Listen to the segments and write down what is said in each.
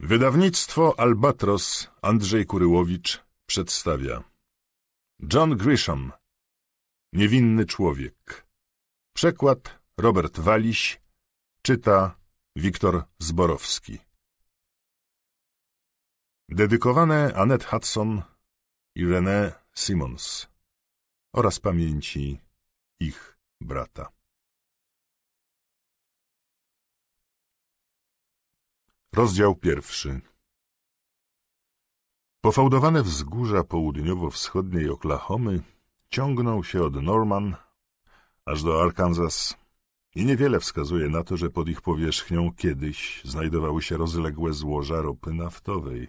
Wydawnictwo Albatros Andrzej Kuryłowicz przedstawia John Grisham Niewinny człowiek Przekład Robert Waliś Czyta Wiktor Zborowski Dedykowane Annette Hudson i René Simons oraz pamięci ich brata Rozdział pierwszy Pofałdowane wzgórza południowo-wschodniej Oklahomy ciągną się od Norman aż do Arkansas i niewiele wskazuje na to, że pod ich powierzchnią kiedyś znajdowały się rozległe złoża ropy naftowej.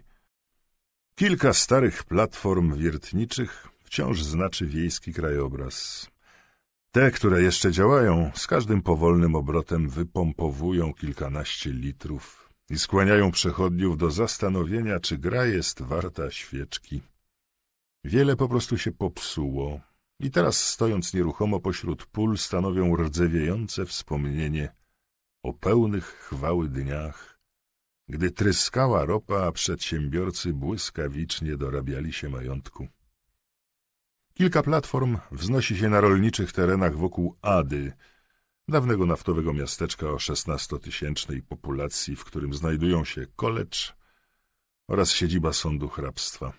Kilka starych platform wiertniczych wciąż znaczy wiejski krajobraz. Te, które jeszcze działają, z każdym powolnym obrotem wypompowują kilkanaście litrów i skłaniają przechodniów do zastanowienia, czy gra jest warta świeczki. Wiele po prostu się popsuło i teraz, stojąc nieruchomo pośród pól, stanowią rdzewiejące wspomnienie o pełnych chwały dniach, gdy tryskała ropa, a przedsiębiorcy błyskawicznie dorabiali się majątku. Kilka platform wznosi się na rolniczych terenach wokół Ady, dawnego naftowego miasteczka o szesnastotysięcznej populacji, w którym znajdują się kolecz oraz siedziba sądu hrabstwa.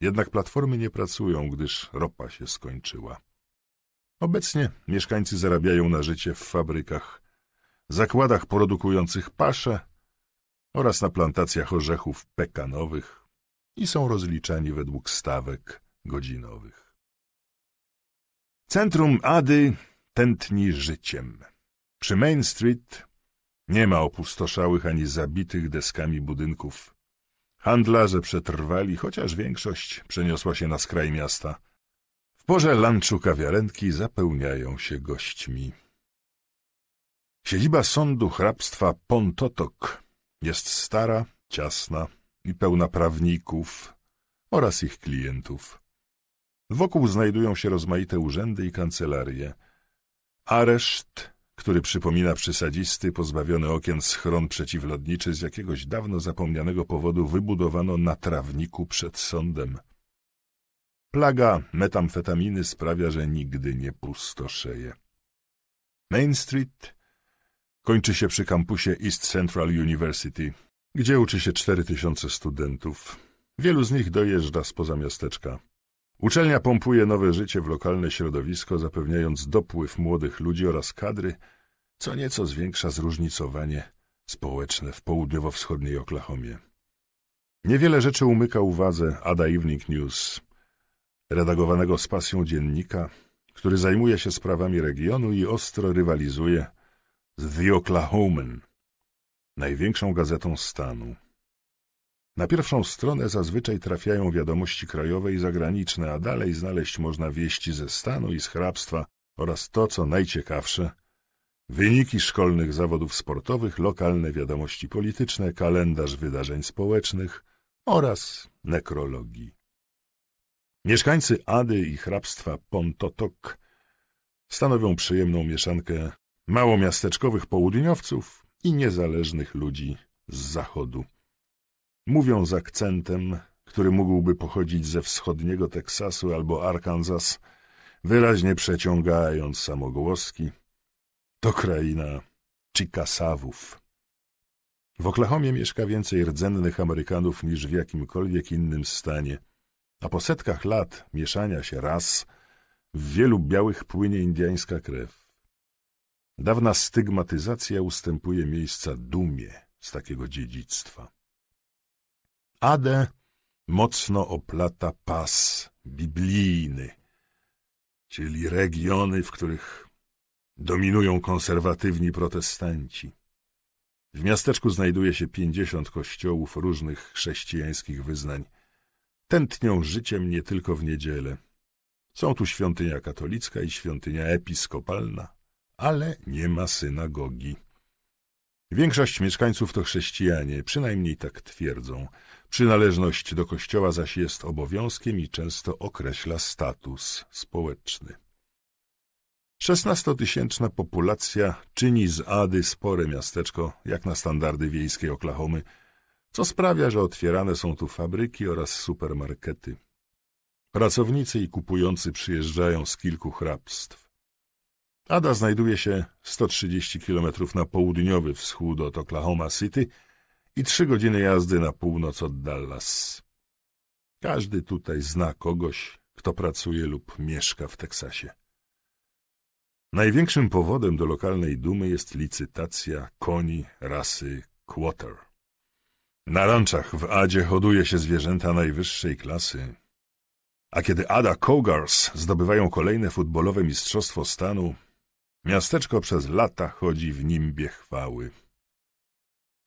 Jednak platformy nie pracują, gdyż ropa się skończyła. Obecnie mieszkańcy zarabiają na życie w fabrykach, zakładach produkujących pasze oraz na plantacjach orzechów pekanowych i są rozliczani według stawek godzinowych. Centrum Ady tętni życiem. Przy Main Street nie ma opustoszałych ani zabitych deskami budynków. Handlarze przetrwali, chociaż większość przeniosła się na skraj miasta. W porze lunchu kawiarenki zapełniają się gośćmi. Siedziba sądu hrabstwa Pontotok jest stara, ciasna i pełna prawników oraz ich klientów. Wokół znajdują się rozmaite urzędy i kancelarie – Areszt, który przypomina przysadzisty, pozbawiony okien schron przeciwlotniczy, z jakiegoś dawno zapomnianego powodu wybudowano na trawniku przed sądem. Plaga metamfetaminy sprawia, że nigdy nie pustoszeje. Main Street kończy się przy kampusie East Central University, gdzie uczy się cztery tysiące studentów. Wielu z nich dojeżdża spoza miasteczka. Uczelnia pompuje nowe życie w lokalne środowisko, zapewniając dopływ młodych ludzi oraz kadry, co nieco zwiększa zróżnicowanie społeczne w południowo-wschodniej Oklahomie. Niewiele rzeczy umyka uwadze Ada Evening News, redagowanego z pasją dziennika, który zajmuje się sprawami regionu i ostro rywalizuje z The Oklahoman, największą gazetą stanu. Na pierwszą stronę zazwyczaj trafiają wiadomości krajowe i zagraniczne, a dalej znaleźć można wieści ze stanu i z hrabstwa oraz to, co najciekawsze, wyniki szkolnych zawodów sportowych, lokalne wiadomości polityczne, kalendarz wydarzeń społecznych oraz nekrologii. Mieszkańcy Ady i hrabstwa Pontotok stanowią przyjemną mieszankę małomiasteczkowych południowców i niezależnych ludzi z zachodu. Mówią z akcentem, który mógłby pochodzić ze wschodniego Teksasu albo Arkansas, wyraźnie przeciągając samogłoski. To kraina Chickasawów. W Oklahomie mieszka więcej rdzennych Amerykanów niż w jakimkolwiek innym stanie, a po setkach lat mieszania się ras w wielu białych płynie indiańska krew. Dawna stygmatyzacja ustępuje miejsca dumie z takiego dziedzictwa. Adę mocno oplata pas biblijny, czyli regiony, w których dominują konserwatywni protestanci. W miasteczku znajduje się pięćdziesiąt kościołów różnych chrześcijańskich wyznań. Tętnią życiem nie tylko w niedzielę. Są tu świątynia katolicka i świątynia episkopalna, ale nie ma synagogi. Większość mieszkańców to chrześcijanie, przynajmniej tak twierdzą. Przynależność do Kościoła zaś jest obowiązkiem i często określa status społeczny. Szesnastotysięczna populacja czyni z Ady spore miasteczko, jak na standardy wiejskiej Oklahomy, co sprawia, że otwierane są tu fabryki oraz supermarkety. Pracownicy i kupujący przyjeżdżają z kilku hrabstw. Ada znajduje się 130 km na południowy wschód od Oklahoma City – i trzy godziny jazdy na północ od Dallas. Każdy tutaj zna kogoś, kto pracuje lub mieszka w Teksasie. Największym powodem do lokalnej dumy jest licytacja koni rasy quarter. Na ranczach w Adzie hoduje się zwierzęta najwyższej klasy. A kiedy Ada Cougars zdobywają kolejne futbolowe mistrzostwo stanu, miasteczko przez lata chodzi w nimbie chwały.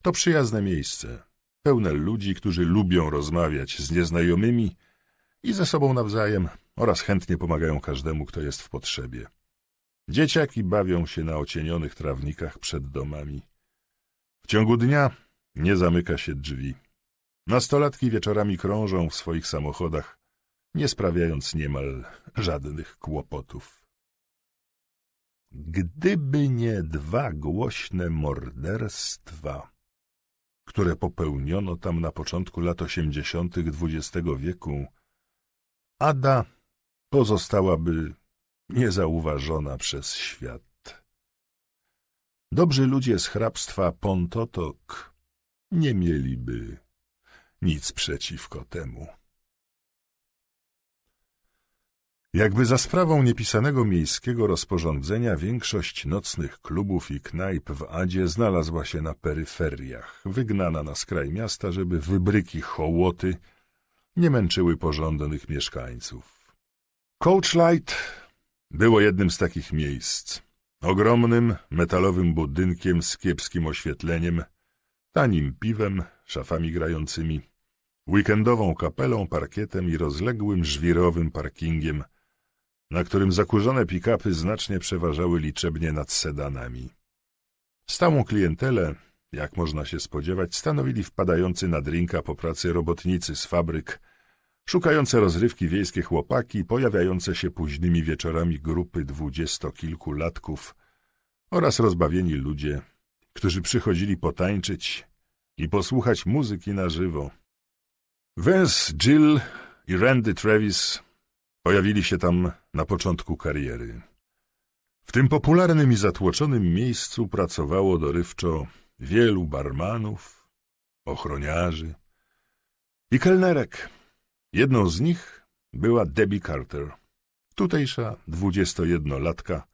To przyjazne miejsce, pełne ludzi, którzy lubią rozmawiać z nieznajomymi i ze sobą nawzajem oraz chętnie pomagają każdemu, kto jest w potrzebie. Dzieciaki bawią się na ocienionych trawnikach przed domami. W ciągu dnia nie zamyka się drzwi. Nastolatki wieczorami krążą w swoich samochodach, nie sprawiając niemal żadnych kłopotów. Gdyby nie dwa głośne morderstwa które popełniono tam na początku lat 80. XX wieku, Ada pozostałaby niezauważona przez świat. Dobrzy ludzie z hrabstwa Pontotok nie mieliby nic przeciwko temu. Jakby za sprawą niepisanego miejskiego rozporządzenia większość nocnych klubów i knajp w Adzie znalazła się na peryferiach, wygnana na skraj miasta, żeby wybryki hołoty nie męczyły porządnych mieszkańców. Coachlight było jednym z takich miejsc. Ogromnym, metalowym budynkiem z kiepskim oświetleniem, tanim piwem, szafami grającymi, weekendową kapelą, parkietem i rozległym żwirowym parkingiem – na którym zakurzone pikapy znacznie przeważały liczebnie nad sedanami. Stałą klientelę, jak można się spodziewać, stanowili wpadający na drinka po pracy robotnicy z fabryk, szukające rozrywki wiejskie chłopaki, pojawiające się późnymi wieczorami grupy latków oraz rozbawieni ludzie, którzy przychodzili potańczyć i posłuchać muzyki na żywo. Vance Jill i Randy Travis Pojawili się tam na początku kariery. W tym popularnym i zatłoczonym miejscu pracowało dorywczo wielu barmanów, ochroniarzy i kelnerek. Jedną z nich była Debbie Carter, tutejsza dwudziestojednolatka,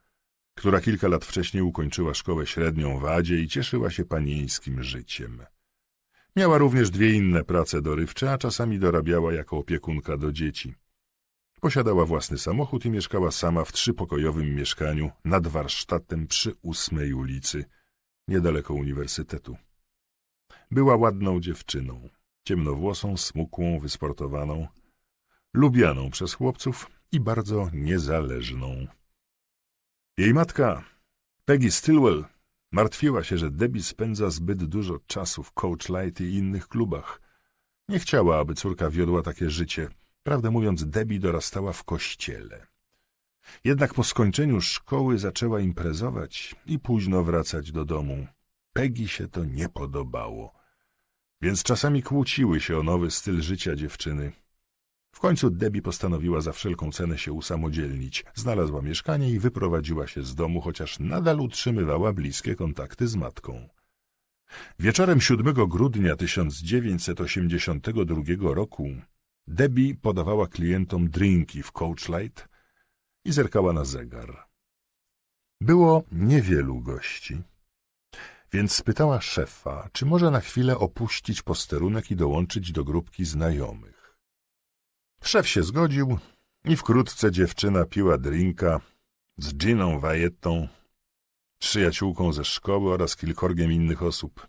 która kilka lat wcześniej ukończyła szkołę średnią w Adzie i cieszyła się panieńskim życiem. Miała również dwie inne prace dorywcze, a czasami dorabiała jako opiekunka do dzieci – Posiadała własny samochód i mieszkała sama w trzypokojowym mieszkaniu nad warsztatem przy ósmej ulicy, niedaleko uniwersytetu. Była ładną dziewczyną, ciemnowłosą, smukłą, wysportowaną, lubianą przez chłopców i bardzo niezależną. Jej matka, Peggy Stilwell, martwiła się, że Debbie spędza zbyt dużo czasu w Coach Light i innych klubach. Nie chciała, aby córka wiodła takie życie – Prawdę mówiąc, Debbie dorastała w kościele. Jednak po skończeniu szkoły zaczęła imprezować i późno wracać do domu. Peggy się to nie podobało, więc czasami kłóciły się o nowy styl życia dziewczyny. W końcu Debbie postanowiła za wszelką cenę się usamodzielnić. Znalazła mieszkanie i wyprowadziła się z domu, chociaż nadal utrzymywała bliskie kontakty z matką. Wieczorem 7 grudnia 1982 roku Debbie podawała klientom drinki w Coachlight i zerkała na zegar. Było niewielu gości, więc spytała szefa, czy może na chwilę opuścić posterunek i dołączyć do grupki znajomych. Szef się zgodził i wkrótce dziewczyna piła drinka z Giną Wajetą, przyjaciółką ze szkoły oraz kilkorgiem innych osób.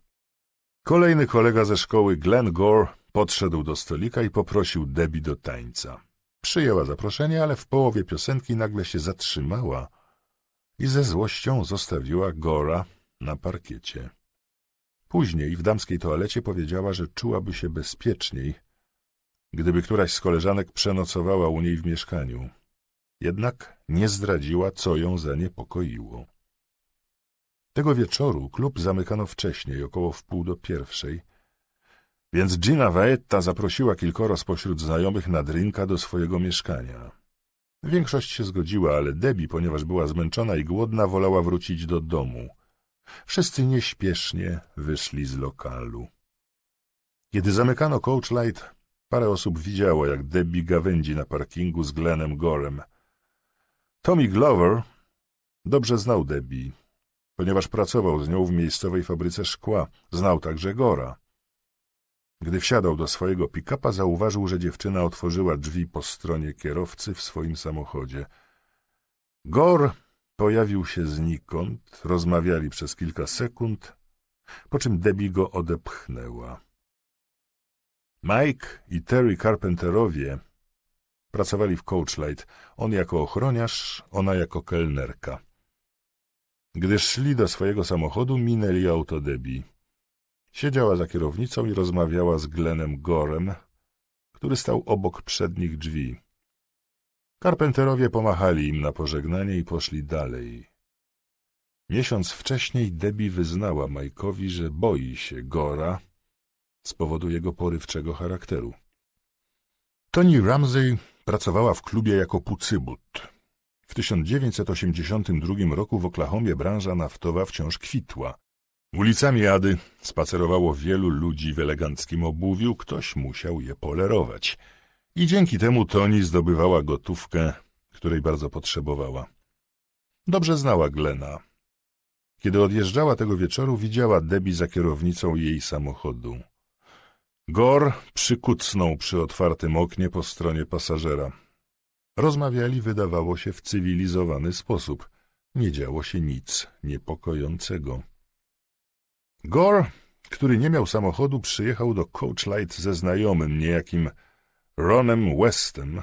Kolejny kolega ze szkoły, Glenn Gore, Podszedł do stolika i poprosił Debbie do tańca. Przyjęła zaproszenie, ale w połowie piosenki nagle się zatrzymała i ze złością zostawiła Gora na parkiecie. Później w damskiej toalecie powiedziała, że czułaby się bezpieczniej, gdyby któraś z koleżanek przenocowała u niej w mieszkaniu. Jednak nie zdradziła, co ją zaniepokoiło. Tego wieczoru klub zamykano wcześniej, około wpół do pierwszej – więc Gina Vaetta zaprosiła kilkoro spośród znajomych na drinka do swojego mieszkania. Większość się zgodziła, ale Debbie, ponieważ była zmęczona i głodna, wolała wrócić do domu. Wszyscy nieśpiesznie wyszli z lokalu. Kiedy zamykano Coach Light, parę osób widziało, jak Debbie gawędzi na parkingu z Glenem Gorem. Tommy Glover dobrze znał Debbie, ponieważ pracował z nią w miejscowej fabryce szkła. Znał także Gora. Gdy wsiadał do swojego pikapa, zauważył, że dziewczyna otworzyła drzwi po stronie kierowcy w swoim samochodzie. Gor pojawił się znikąd, rozmawiali przez kilka sekund, po czym Debbie go odepchnęła. Mike i Terry Carpenterowie pracowali w Coachlight, on jako ochroniarz, ona jako kelnerka. Gdy szli do swojego samochodu, minęli auto Debbie. Siedziała za kierownicą i rozmawiała z Glenem Gorem, który stał obok przednich drzwi. Karpenterowie pomachali im na pożegnanie i poszli dalej. Miesiąc wcześniej Debbie wyznała Majkowi, że boi się Gora z powodu jego porywczego charakteru. Toni Ramsey pracowała w klubie jako pucybut. W 1982 roku w Oklahomie branża naftowa wciąż kwitła. Ulicami Ady spacerowało wielu ludzi w eleganckim obuwiu, ktoś musiał je polerować. I dzięki temu Toni zdobywała gotówkę, której bardzo potrzebowała. Dobrze znała Glena. Kiedy odjeżdżała tego wieczoru, widziała Debbie za kierownicą jej samochodu. Gor przykucnął przy otwartym oknie po stronie pasażera. Rozmawiali, wydawało się, w cywilizowany sposób. Nie działo się nic niepokojącego. Gore, który nie miał samochodu, przyjechał do Coach Light ze znajomym, niejakim Ronem Westem,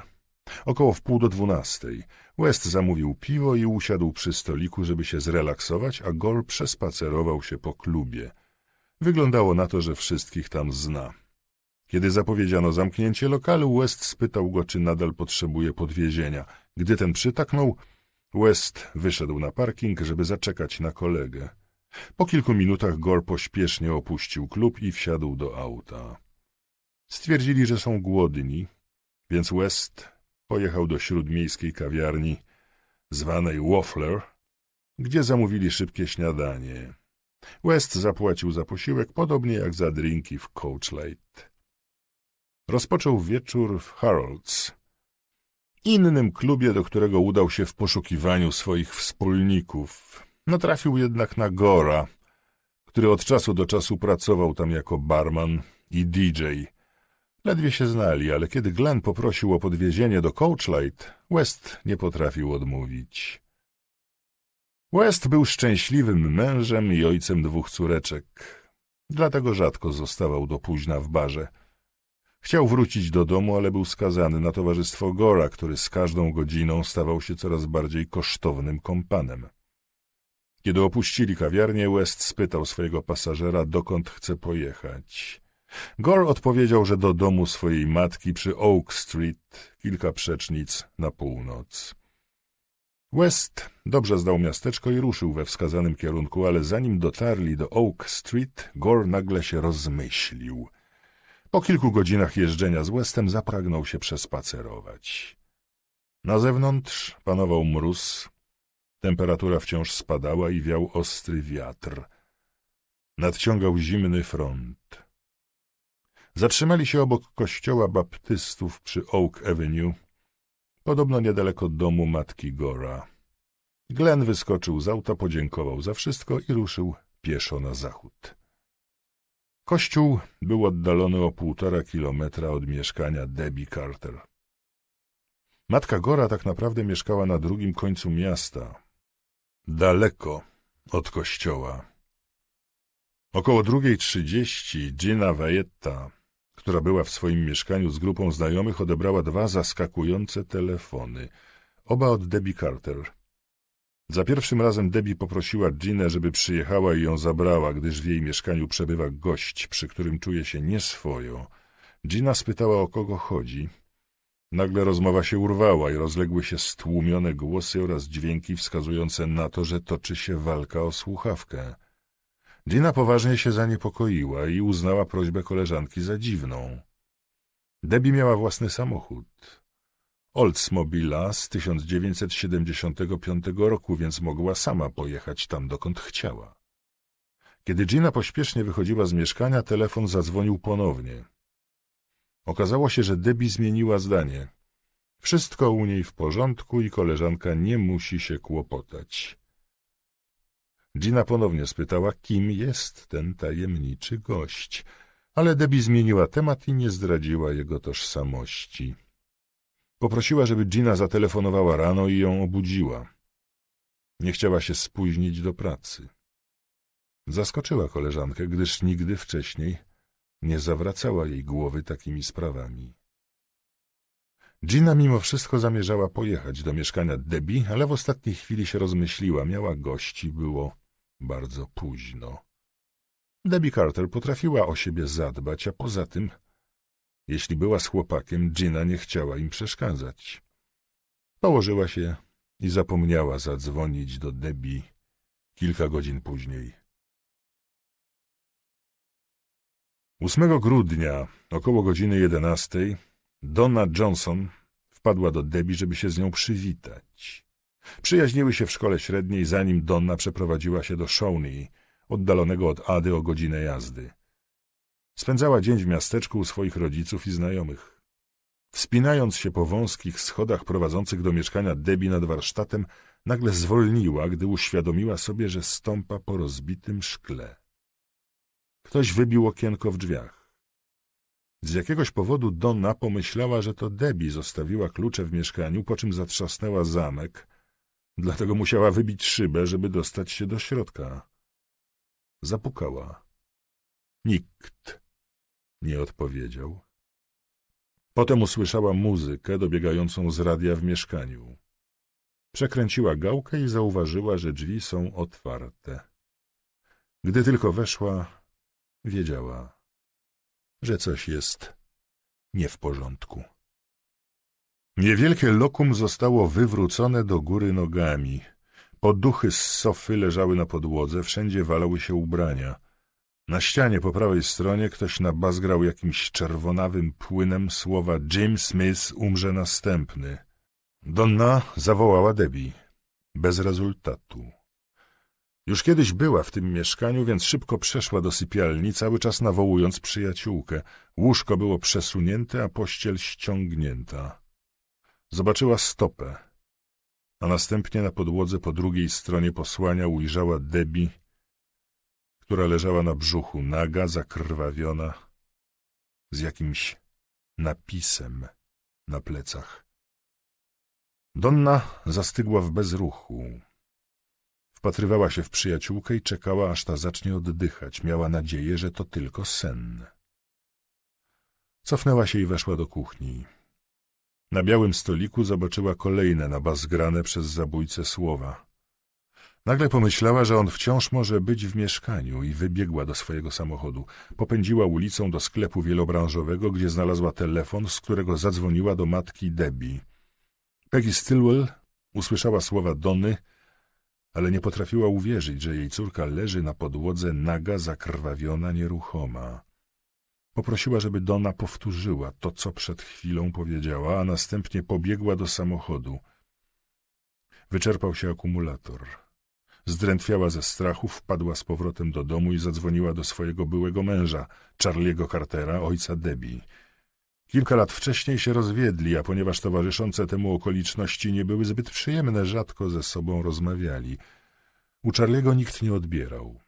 około wpół do dwunastej. West zamówił piwo i usiadł przy stoliku, żeby się zrelaksować, a Gore przespacerował się po klubie. Wyglądało na to, że wszystkich tam zna. Kiedy zapowiedziano zamknięcie lokalu, West spytał go, czy nadal potrzebuje podwiezienia. Gdy ten przytaknął, West wyszedł na parking, żeby zaczekać na kolegę. Po kilku minutach Gore pośpiesznie opuścił klub i wsiadł do auta. Stwierdzili, że są głodni, więc West pojechał do śródmiejskiej kawiarni zwanej Waffler, gdzie zamówili szybkie śniadanie. West zapłacił za posiłek, podobnie jak za drinki w Coach Rozpoczął wieczór w Harolds, innym klubie, do którego udał się w poszukiwaniu swoich wspólników. Natrafił jednak na Gora, który od czasu do czasu pracował tam jako barman i DJ. Ledwie się znali, ale kiedy Glenn poprosił o podwiezienie do Coachlight, West nie potrafił odmówić. West był szczęśliwym mężem i ojcem dwóch córeczek, dlatego rzadko zostawał do późna w barze. Chciał wrócić do domu, ale był skazany na towarzystwo Gora, który z każdą godziną stawał się coraz bardziej kosztownym kompanem. Kiedy opuścili kawiarnię, West spytał swojego pasażera, dokąd chce pojechać. Gore odpowiedział, że do domu swojej matki przy Oak Street, kilka przecznic na północ. West dobrze zdał miasteczko i ruszył we wskazanym kierunku, ale zanim dotarli do Oak Street, Gore nagle się rozmyślił. Po kilku godzinach jeżdżenia z Westem zapragnął się przespacerować. Na zewnątrz panował mróz, Temperatura wciąż spadała i wiał ostry wiatr. Nadciągał zimny front. Zatrzymali się obok kościoła baptystów przy Oak Avenue, podobno niedaleko domu matki Gora. Glen wyskoczył z auta, podziękował za wszystko i ruszył pieszo na zachód. Kościół był oddalony o półtora kilometra od mieszkania Debbie Carter. Matka Gora tak naprawdę mieszkała na drugim końcu miasta, daleko od kościoła. Około drugiej trzydzieści Gina Vajetta, która była w swoim mieszkaniu z grupą znajomych, odebrała dwa zaskakujące telefony, oba od Debbie Carter. Za pierwszym razem Debbie poprosiła Ginę, żeby przyjechała i ją zabrała, gdyż w jej mieszkaniu przebywa gość, przy którym czuje się nieswojo. Gina spytała, o kogo chodzi – Nagle rozmowa się urwała i rozległy się stłumione głosy oraz dźwięki wskazujące na to, że toczy się walka o słuchawkę. Dina poważnie się zaniepokoiła i uznała prośbę koleżanki za dziwną. Debbie miała własny samochód. Oldsmobila z 1975 roku, więc mogła sama pojechać tam, dokąd chciała. Kiedy Gina pośpiesznie wychodziła z mieszkania, telefon zadzwonił ponownie. Okazało się, że Debbie zmieniła zdanie. Wszystko u niej w porządku i koleżanka nie musi się kłopotać. Gina ponownie spytała, kim jest ten tajemniczy gość, ale Debbie zmieniła temat i nie zdradziła jego tożsamości. Poprosiła, żeby Gina zatelefonowała rano i ją obudziła. Nie chciała się spóźnić do pracy. Zaskoczyła koleżankę, gdyż nigdy wcześniej nie zawracała jej głowy takimi sprawami. Gina mimo wszystko zamierzała pojechać do mieszkania Debbie, ale w ostatniej chwili się rozmyśliła. Miała gości, było bardzo późno. Debbie Carter potrafiła o siebie zadbać, a poza tym, jeśli była z chłopakiem, Gina nie chciała im przeszkadzać. Położyła się i zapomniała zadzwonić do Debbie kilka godzin później. 8 grudnia, około godziny 11, Donna Johnson wpadła do Debbie, żeby się z nią przywitać. Przyjaźniły się w szkole średniej, zanim Donna przeprowadziła się do Shawnee, oddalonego od Ady o godzinę jazdy. Spędzała dzień w miasteczku u swoich rodziców i znajomych. Wspinając się po wąskich schodach prowadzących do mieszkania Debbie nad warsztatem, nagle zwolniła, gdy uświadomiła sobie, że stąpa po rozbitym szkle. Ktoś wybił okienko w drzwiach. Z jakiegoś powodu Donna pomyślała, że to Debbie zostawiła klucze w mieszkaniu, po czym zatrzasnęła zamek, dlatego musiała wybić szybę, żeby dostać się do środka. Zapukała. Nikt nie odpowiedział. Potem usłyszała muzykę dobiegającą z radia w mieszkaniu. Przekręciła gałkę i zauważyła, że drzwi są otwarte. Gdy tylko weszła, Wiedziała, że coś jest nie w porządku. Niewielkie lokum zostało wywrócone do góry nogami. Poduchy z sofy leżały na podłodze, wszędzie walały się ubrania. Na ścianie po prawej stronie ktoś nabazgrał jakimś czerwonawym płynem słowa James Smith umrze następny. Donna zawołała Debbie. Bez rezultatu. Już kiedyś była w tym mieszkaniu, więc szybko przeszła do sypialni, cały czas nawołując przyjaciółkę. Łóżko było przesunięte, a pościel ściągnięta. Zobaczyła stopę, a następnie na podłodze po drugiej stronie posłania ujrzała Debi, która leżała na brzuchu, naga, zakrwawiona, z jakimś napisem na plecach. Donna zastygła w bezruchu. Wpatrywała się w przyjaciółkę i czekała, aż ta zacznie oddychać. Miała nadzieję, że to tylko sen. Cofnęła się i weszła do kuchni. Na białym stoliku zobaczyła kolejne nabazgrane przez zabójcę słowa. Nagle pomyślała, że on wciąż może być w mieszkaniu i wybiegła do swojego samochodu. Popędziła ulicą do sklepu wielobranżowego, gdzie znalazła telefon, z którego zadzwoniła do matki Debbie. Peggy Stillwell usłyszała słowa Donny, ale nie potrafiła uwierzyć, że jej córka leży na podłodze naga, zakrwawiona, nieruchoma. Poprosiła, żeby Dona powtórzyła to, co przed chwilą powiedziała, a następnie pobiegła do samochodu. Wyczerpał się akumulator. Zdrętwiała ze strachu, wpadła z powrotem do domu i zadzwoniła do swojego byłego męża, Charliego Cartera, ojca Debbie. Kilka lat wcześniej się rozwiedli, a ponieważ towarzyszące temu okoliczności nie były zbyt przyjemne, rzadko ze sobą rozmawiali. U Charliego nikt nie odbierał.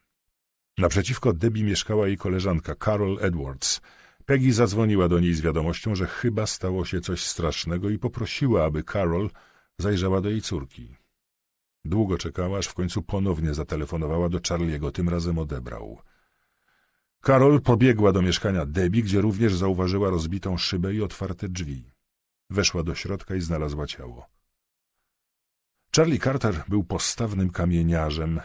Naprzeciwko Debbie mieszkała jej koleżanka Carol Edwards. Peggy zadzwoniła do niej z wiadomością, że chyba stało się coś strasznego i poprosiła, aby Carol zajrzała do jej córki. Długo czekała, aż w końcu ponownie zatelefonowała do Charliego, tym razem odebrał – Karol pobiegła do mieszkania Debi, gdzie również zauważyła rozbitą szybę i otwarte drzwi. Weszła do środka i znalazła ciało. Charlie Carter był postawnym kamieniarzem,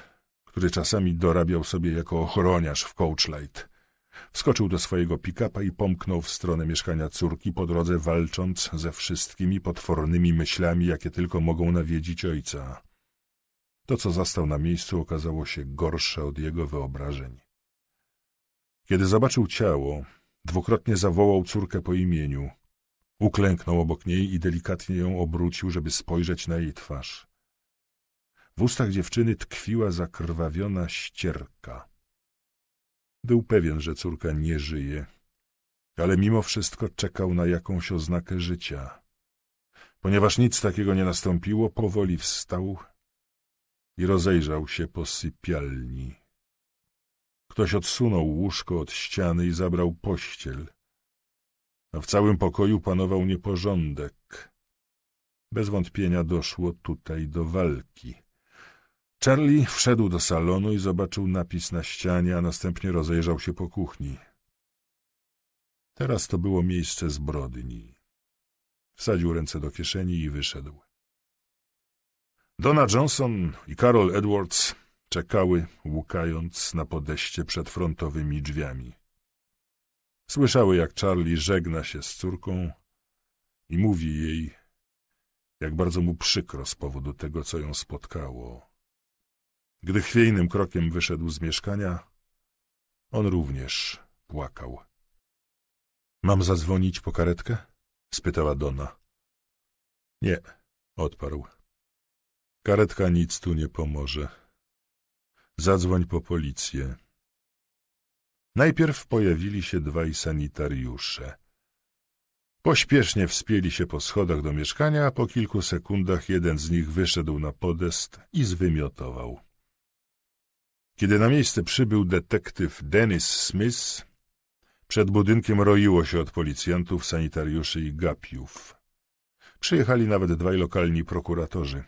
który czasami dorabiał sobie jako ochroniarz w Coachlight. Wskoczył do swojego pick-upa i pomknął w stronę mieszkania córki, po drodze walcząc ze wszystkimi potwornymi myślami, jakie tylko mogą nawiedzić ojca. To, co zastał na miejscu, okazało się gorsze od jego wyobrażeń. Kiedy zobaczył ciało, dwukrotnie zawołał córkę po imieniu. Uklęknął obok niej i delikatnie ją obrócił, żeby spojrzeć na jej twarz. W ustach dziewczyny tkwiła zakrwawiona ścierka. Był pewien, że córka nie żyje, ale mimo wszystko czekał na jakąś oznakę życia. Ponieważ nic takiego nie nastąpiło, powoli wstał i rozejrzał się po sypialni. Ktoś odsunął łóżko od ściany i zabrał pościel. A w całym pokoju panował nieporządek. Bez wątpienia doszło tutaj do walki. Charlie wszedł do salonu i zobaczył napis na ścianie, a następnie rozejrzał się po kuchni. Teraz to było miejsce zbrodni. Wsadził ręce do kieszeni i wyszedł. Donna Johnson i Carol Edwards Czekały, łukając na podejście przed frontowymi drzwiami. Słyszały, jak Charlie żegna się z córką i mówi jej, jak bardzo mu przykro z powodu tego, co ją spotkało. Gdy chwiejnym krokiem wyszedł z mieszkania, on również płakał. Mam zadzwonić po karetkę? spytała Donna. Nie, odparł. Karetka nic tu nie pomoże. Zadzwoń po policję. Najpierw pojawili się dwaj sanitariusze. Pośpiesznie wspięli się po schodach do mieszkania, a po kilku sekundach jeden z nich wyszedł na podest i zwymiotował. Kiedy na miejsce przybył detektyw Dennis Smith, przed budynkiem roiło się od policjantów, sanitariuszy i gapiów. Przyjechali nawet dwaj lokalni prokuratorzy.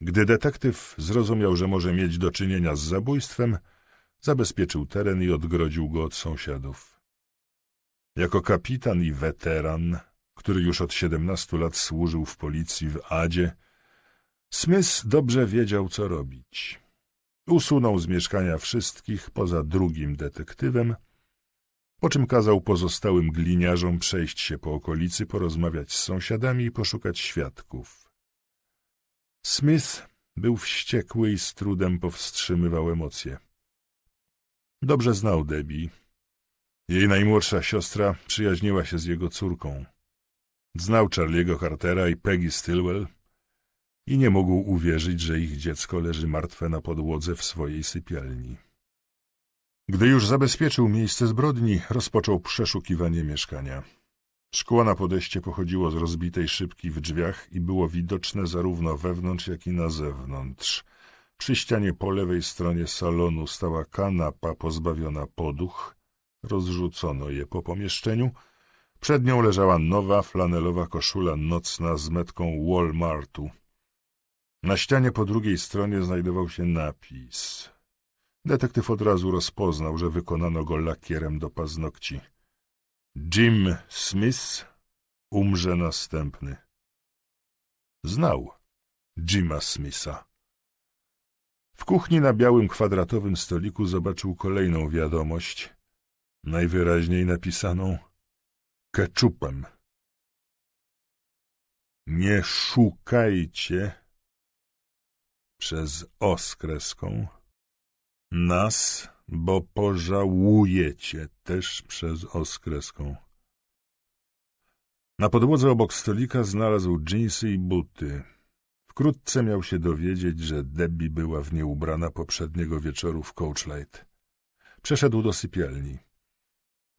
Gdy detektyw zrozumiał, że może mieć do czynienia z zabójstwem, zabezpieczył teren i odgrodził go od sąsiadów. Jako kapitan i weteran, który już od 17 lat służył w policji w Adzie, Smith dobrze wiedział, co robić. Usunął z mieszkania wszystkich poza drugim detektywem, po czym kazał pozostałym gliniarzom przejść się po okolicy, porozmawiać z sąsiadami i poszukać świadków. Smith był wściekły i z trudem powstrzymywał emocje. Dobrze znał Debbie. Jej najmłodsza siostra przyjaźniła się z jego córką. Znał Charlie'ego Cartera i Peggy Stilwell i nie mógł uwierzyć, że ich dziecko leży martwe na podłodze w swojej sypialni. Gdy już zabezpieczył miejsce zbrodni, rozpoczął przeszukiwanie mieszkania. Szkło na podejście pochodziło z rozbitej szybki w drzwiach i było widoczne zarówno wewnątrz, jak i na zewnątrz. Przy ścianie po lewej stronie salonu stała kanapa pozbawiona poduch. Rozrzucono je po pomieszczeniu. Przed nią leżała nowa flanelowa koszula nocna z metką Walmartu. Na ścianie po drugiej stronie znajdował się napis. Detektyw od razu rozpoznał, że wykonano go lakierem do paznokci. Jim Smith umrze następny. Znał Jima Smitha. W kuchni na białym kwadratowym stoliku zobaczył kolejną wiadomość, najwyraźniej napisaną keczupem. Nie szukajcie przez oskreską kreską nas bo pożałujecie też przez oskreską. Na podłodze obok stolika znalazł dżinsy i buty. Wkrótce miał się dowiedzieć, że Debbie była w nie ubrana poprzedniego wieczoru w Coachlight. Przeszedł do sypialni.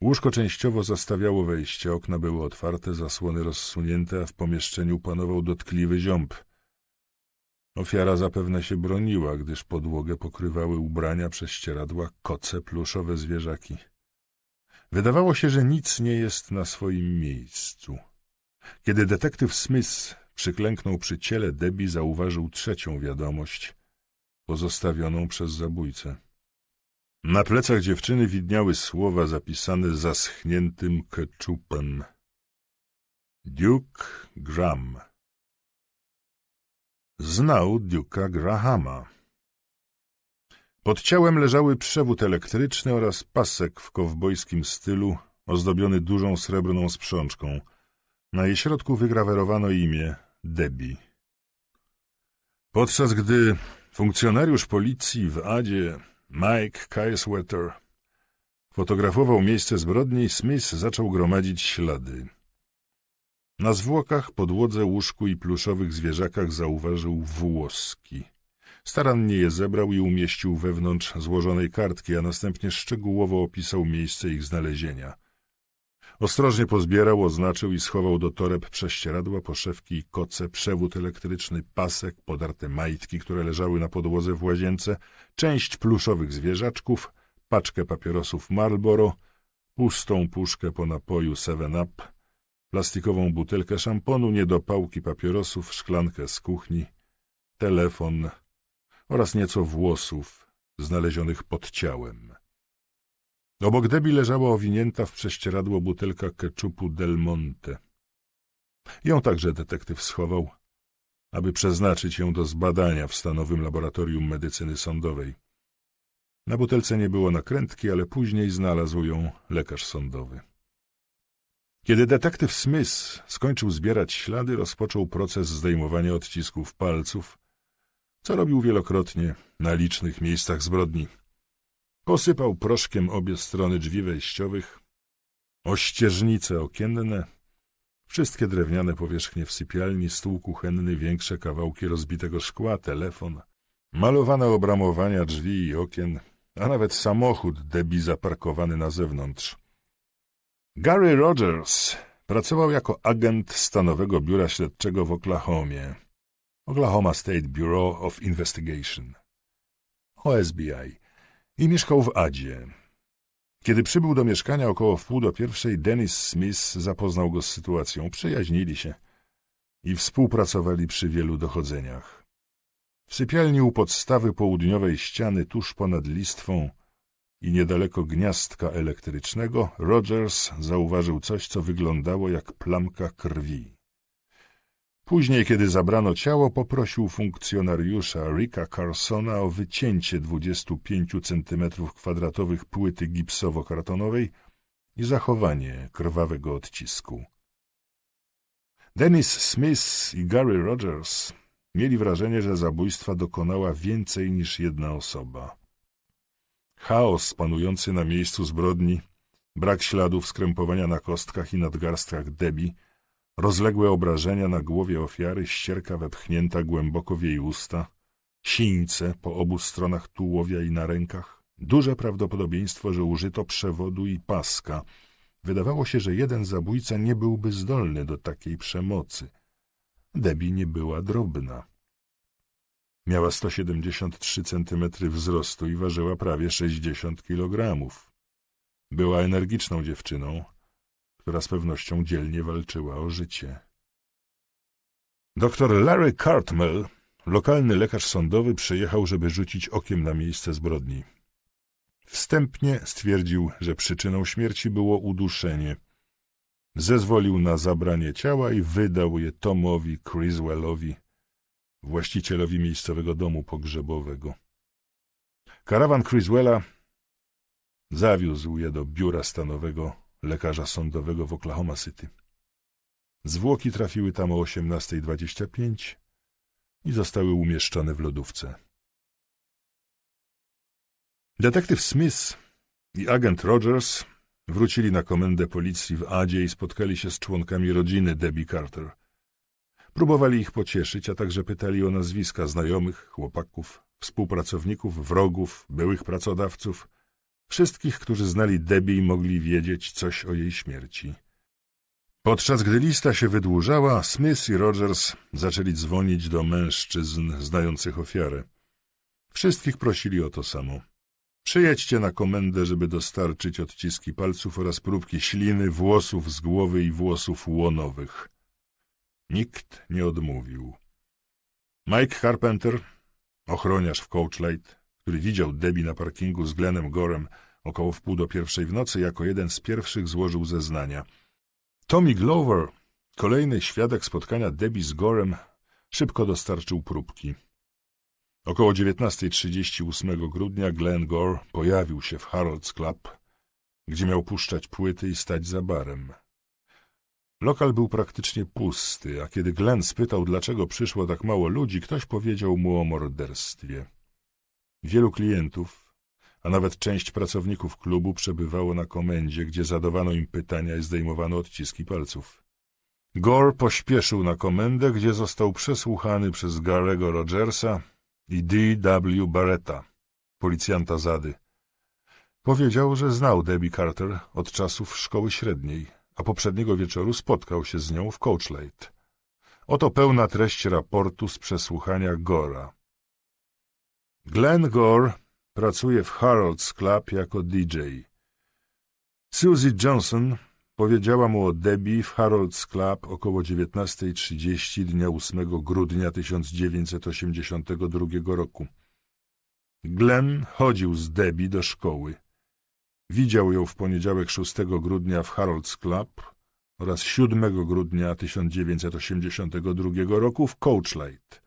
Łóżko częściowo zastawiało wejście, okna były otwarte, zasłony rozsunięte, a w pomieszczeniu panował dotkliwy ziąb. Ofiara zapewne się broniła, gdyż podłogę pokrywały ubrania, prześcieradła, koce, pluszowe zwierzaki. Wydawało się, że nic nie jest na swoim miejscu. Kiedy detektyw Smith przyklęknął przy ciele, Debbie zauważył trzecią wiadomość, pozostawioną przez zabójcę. Na plecach dziewczyny widniały słowa zapisane zaschniętym keczupem. Duke Graham Znał Duke'a Grahama. Pod ciałem leżały przewód elektryczny oraz pasek w kowbojskim stylu, ozdobiony dużą srebrną sprzączką. Na jej środku wygrawerowano imię Debbie. Podczas gdy funkcjonariusz policji w Adzie, Mike Kaiswetter, fotografował miejsce zbrodni, Smith zaczął gromadzić ślady. Na zwłokach, podłodze, łóżku i pluszowych zwierzakach zauważył włoski. Starannie je zebrał i umieścił wewnątrz złożonej kartki, a następnie szczegółowo opisał miejsce ich znalezienia. Ostrożnie pozbierał, oznaczył i schował do toreb prześcieradła, poszewki i koce, przewód elektryczny, pasek, podarte majtki, które leżały na podłodze w łazience, część pluszowych zwierzaczków, paczkę papierosów Marlboro, pustą puszkę po napoju Seven Up, plastikową butelkę szamponu, niedopałki papierosów, szklankę z kuchni, telefon oraz nieco włosów znalezionych pod ciałem. Obok Debi leżała owinięta w prześcieradło butelka keczupu Del Monte. Ją także detektyw schował, aby przeznaczyć ją do zbadania w stanowym laboratorium medycyny sądowej. Na butelce nie było nakrętki, ale później znalazł ją lekarz sądowy. Kiedy detektyw Smith skończył zbierać ślady, rozpoczął proces zdejmowania odcisków palców, co robił wielokrotnie na licznych miejscach zbrodni. Posypał proszkiem obie strony drzwi wejściowych, ościeżnice okienne, wszystkie drewniane powierzchnie w sypialni, stół kuchenny, większe kawałki rozbitego szkła, telefon, malowane obramowania drzwi i okien, a nawet samochód debi zaparkowany na zewnątrz. Gary Rogers pracował jako agent stanowego biura śledczego w Oklahomie. Oklahoma State Bureau of Investigation. OSBI. I mieszkał w Adzie. Kiedy przybył do mieszkania około wpół do pierwszej, Dennis Smith zapoznał go z sytuacją. Przyjaźnili się i współpracowali przy wielu dochodzeniach. W sypialni u podstawy południowej ściany, tuż ponad listwą, i niedaleko gniazdka elektrycznego Rogers zauważył coś, co wyglądało jak plamka krwi. Później, kiedy zabrano ciało, poprosił funkcjonariusza Ricka Carsona o wycięcie 25 cm2 płyty gipsowo-kartonowej i zachowanie krwawego odcisku. Dennis Smith i Gary Rogers mieli wrażenie, że zabójstwa dokonała więcej niż jedna osoba. Chaos panujący na miejscu zbrodni, brak śladów skrępowania na kostkach i nadgarstkach Debi, rozległe obrażenia na głowie ofiary, ścierka wepchnięta głęboko w jej usta, sińce po obu stronach tułowia i na rękach, duże prawdopodobieństwo, że użyto przewodu i paska. Wydawało się, że jeden zabójca nie byłby zdolny do takiej przemocy. Debi nie była drobna. Miała 173 cm wzrostu i ważyła prawie 60 kg. Była energiczną dziewczyną, która z pewnością dzielnie walczyła o życie. Doktor Larry Cartmel, lokalny lekarz sądowy, przyjechał, żeby rzucić okiem na miejsce zbrodni. Wstępnie stwierdził, że przyczyną śmierci było uduszenie. Zezwolił na zabranie ciała i wydał je Tomowi Criswellowi, właścicielowi miejscowego domu pogrzebowego. Karawan Criswella zawiózł je do biura stanowego lekarza sądowego w Oklahoma City. Zwłoki trafiły tam o 18.25 i zostały umieszczone w lodówce. Detektyw Smith i agent Rogers wrócili na komendę policji w Adzie i spotkali się z członkami rodziny Debbie Carter – Próbowali ich pocieszyć, a także pytali o nazwiska znajomych, chłopaków, współpracowników, wrogów, byłych pracodawców, wszystkich, którzy znali Debbie i mogli wiedzieć coś o jej śmierci. Podczas gdy lista się wydłużała, Smith i Rogers zaczęli dzwonić do mężczyzn znających ofiarę. Wszystkich prosili o to samo. Przyjedźcie na komendę, żeby dostarczyć odciski palców oraz próbki śliny, włosów z głowy i włosów łonowych – Nikt nie odmówił. Mike Carpenter, ochroniarz w Coachlight, który widział Debbie na parkingu z Glenem Gorem około wpół do pierwszej w nocy, jako jeden z pierwszych złożył zeznania. Tommy Glover, kolejny świadek spotkania Debbie z Gorem, szybko dostarczył próbki. Około 19.38 grudnia Glenn Gore pojawił się w Harold's Club, gdzie miał puszczać płyty i stać za barem. Lokal był praktycznie pusty, a kiedy Glenn spytał, dlaczego przyszło tak mało ludzi, ktoś powiedział mu o morderstwie. Wielu klientów, a nawet część pracowników klubu przebywało na komendzie, gdzie zadawano im pytania i zdejmowano odciski palców. Gore pośpieszył na komendę, gdzie został przesłuchany przez Garego Rogersa i D.W. Barretta, policjanta Zady. Powiedział, że znał Debbie Carter od czasów szkoły średniej a poprzedniego wieczoru spotkał się z nią w Coachlight. Oto pełna treść raportu z przesłuchania Gora. Glenn Gore pracuje w Harold's Club jako DJ. Susie Johnson powiedziała mu o Debbie w Harold's Club około 19.30 dnia 8 grudnia 1982 roku. Glenn chodził z Debbie do szkoły. Widział ją w poniedziałek 6 grudnia w Harolds Club oraz 7 grudnia 1982 roku w Coachlight.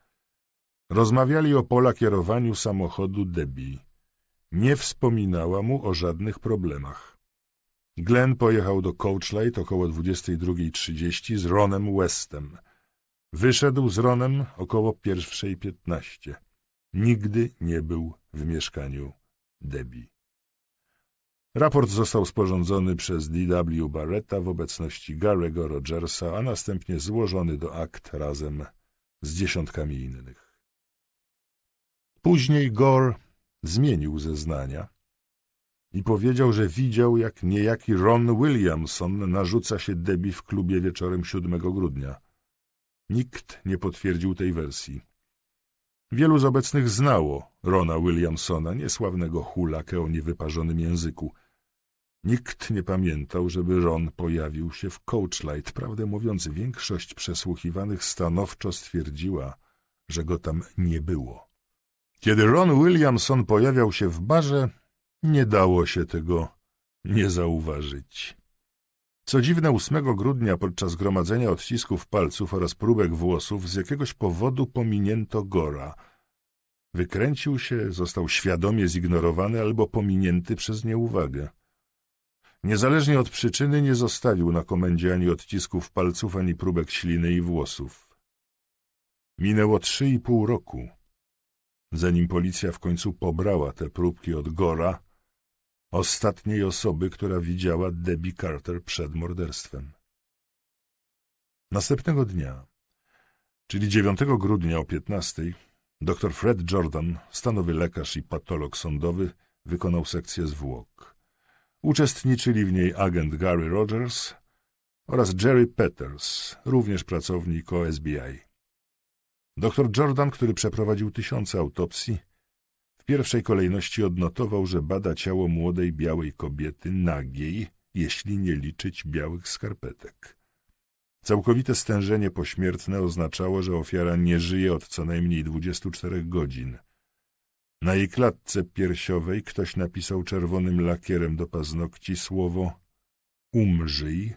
Rozmawiali o pola kierowaniu samochodu Debbie. Nie wspominała mu o żadnych problemach. Glenn pojechał do Coachlight około 22.30 z Ronem Westem. Wyszedł z Ronem około 1.15. Nigdy nie był w mieszkaniu Debbie. Raport został sporządzony przez D.W. Barretta w obecności Garego Rogersa, a następnie złożony do akt razem z dziesiątkami innych. Później Gore zmienił zeznania i powiedział, że widział, jak niejaki Ron Williamson narzuca się Debbie w klubie wieczorem 7 grudnia. Nikt nie potwierdził tej wersji. Wielu z obecnych znało Rona Williamsona, niesławnego hulakę o niewyparzonym języku. Nikt nie pamiętał, żeby Ron pojawił się w Coachlight. Prawdę mówiąc, większość przesłuchiwanych stanowczo stwierdziła, że go tam nie było. Kiedy Ron Williamson pojawiał się w barze, nie dało się tego nie zauważyć. Co dziwne, 8 grudnia podczas gromadzenia odcisków palców oraz próbek włosów z jakiegoś powodu pominięto Gora. Wykręcił się, został świadomie zignorowany albo pominięty przez nieuwagę. Niezależnie od przyczyny nie zostawił na komendzie ani odcisków palców, ani próbek śliny i włosów. Minęło trzy i pół roku, zanim policja w końcu pobrała te próbki od Gora ostatniej osoby, która widziała Debbie Carter przed morderstwem. Następnego dnia, czyli 9 grudnia o 15, dr Fred Jordan, stanowy lekarz i patolog sądowy, wykonał sekcję zwłok. Uczestniczyli w niej agent Gary Rogers oraz Jerry Peters, również pracownik OSBI. Doktor Jordan, który przeprowadził tysiące autopsji, pierwszej kolejności odnotował, że bada ciało młodej białej kobiety nagiej, jeśli nie liczyć białych skarpetek. Całkowite stężenie pośmiertne oznaczało, że ofiara nie żyje od co najmniej 24 godzin. Na jej klatce piersiowej ktoś napisał czerwonym lakierem do paznokci słowo umrzyj.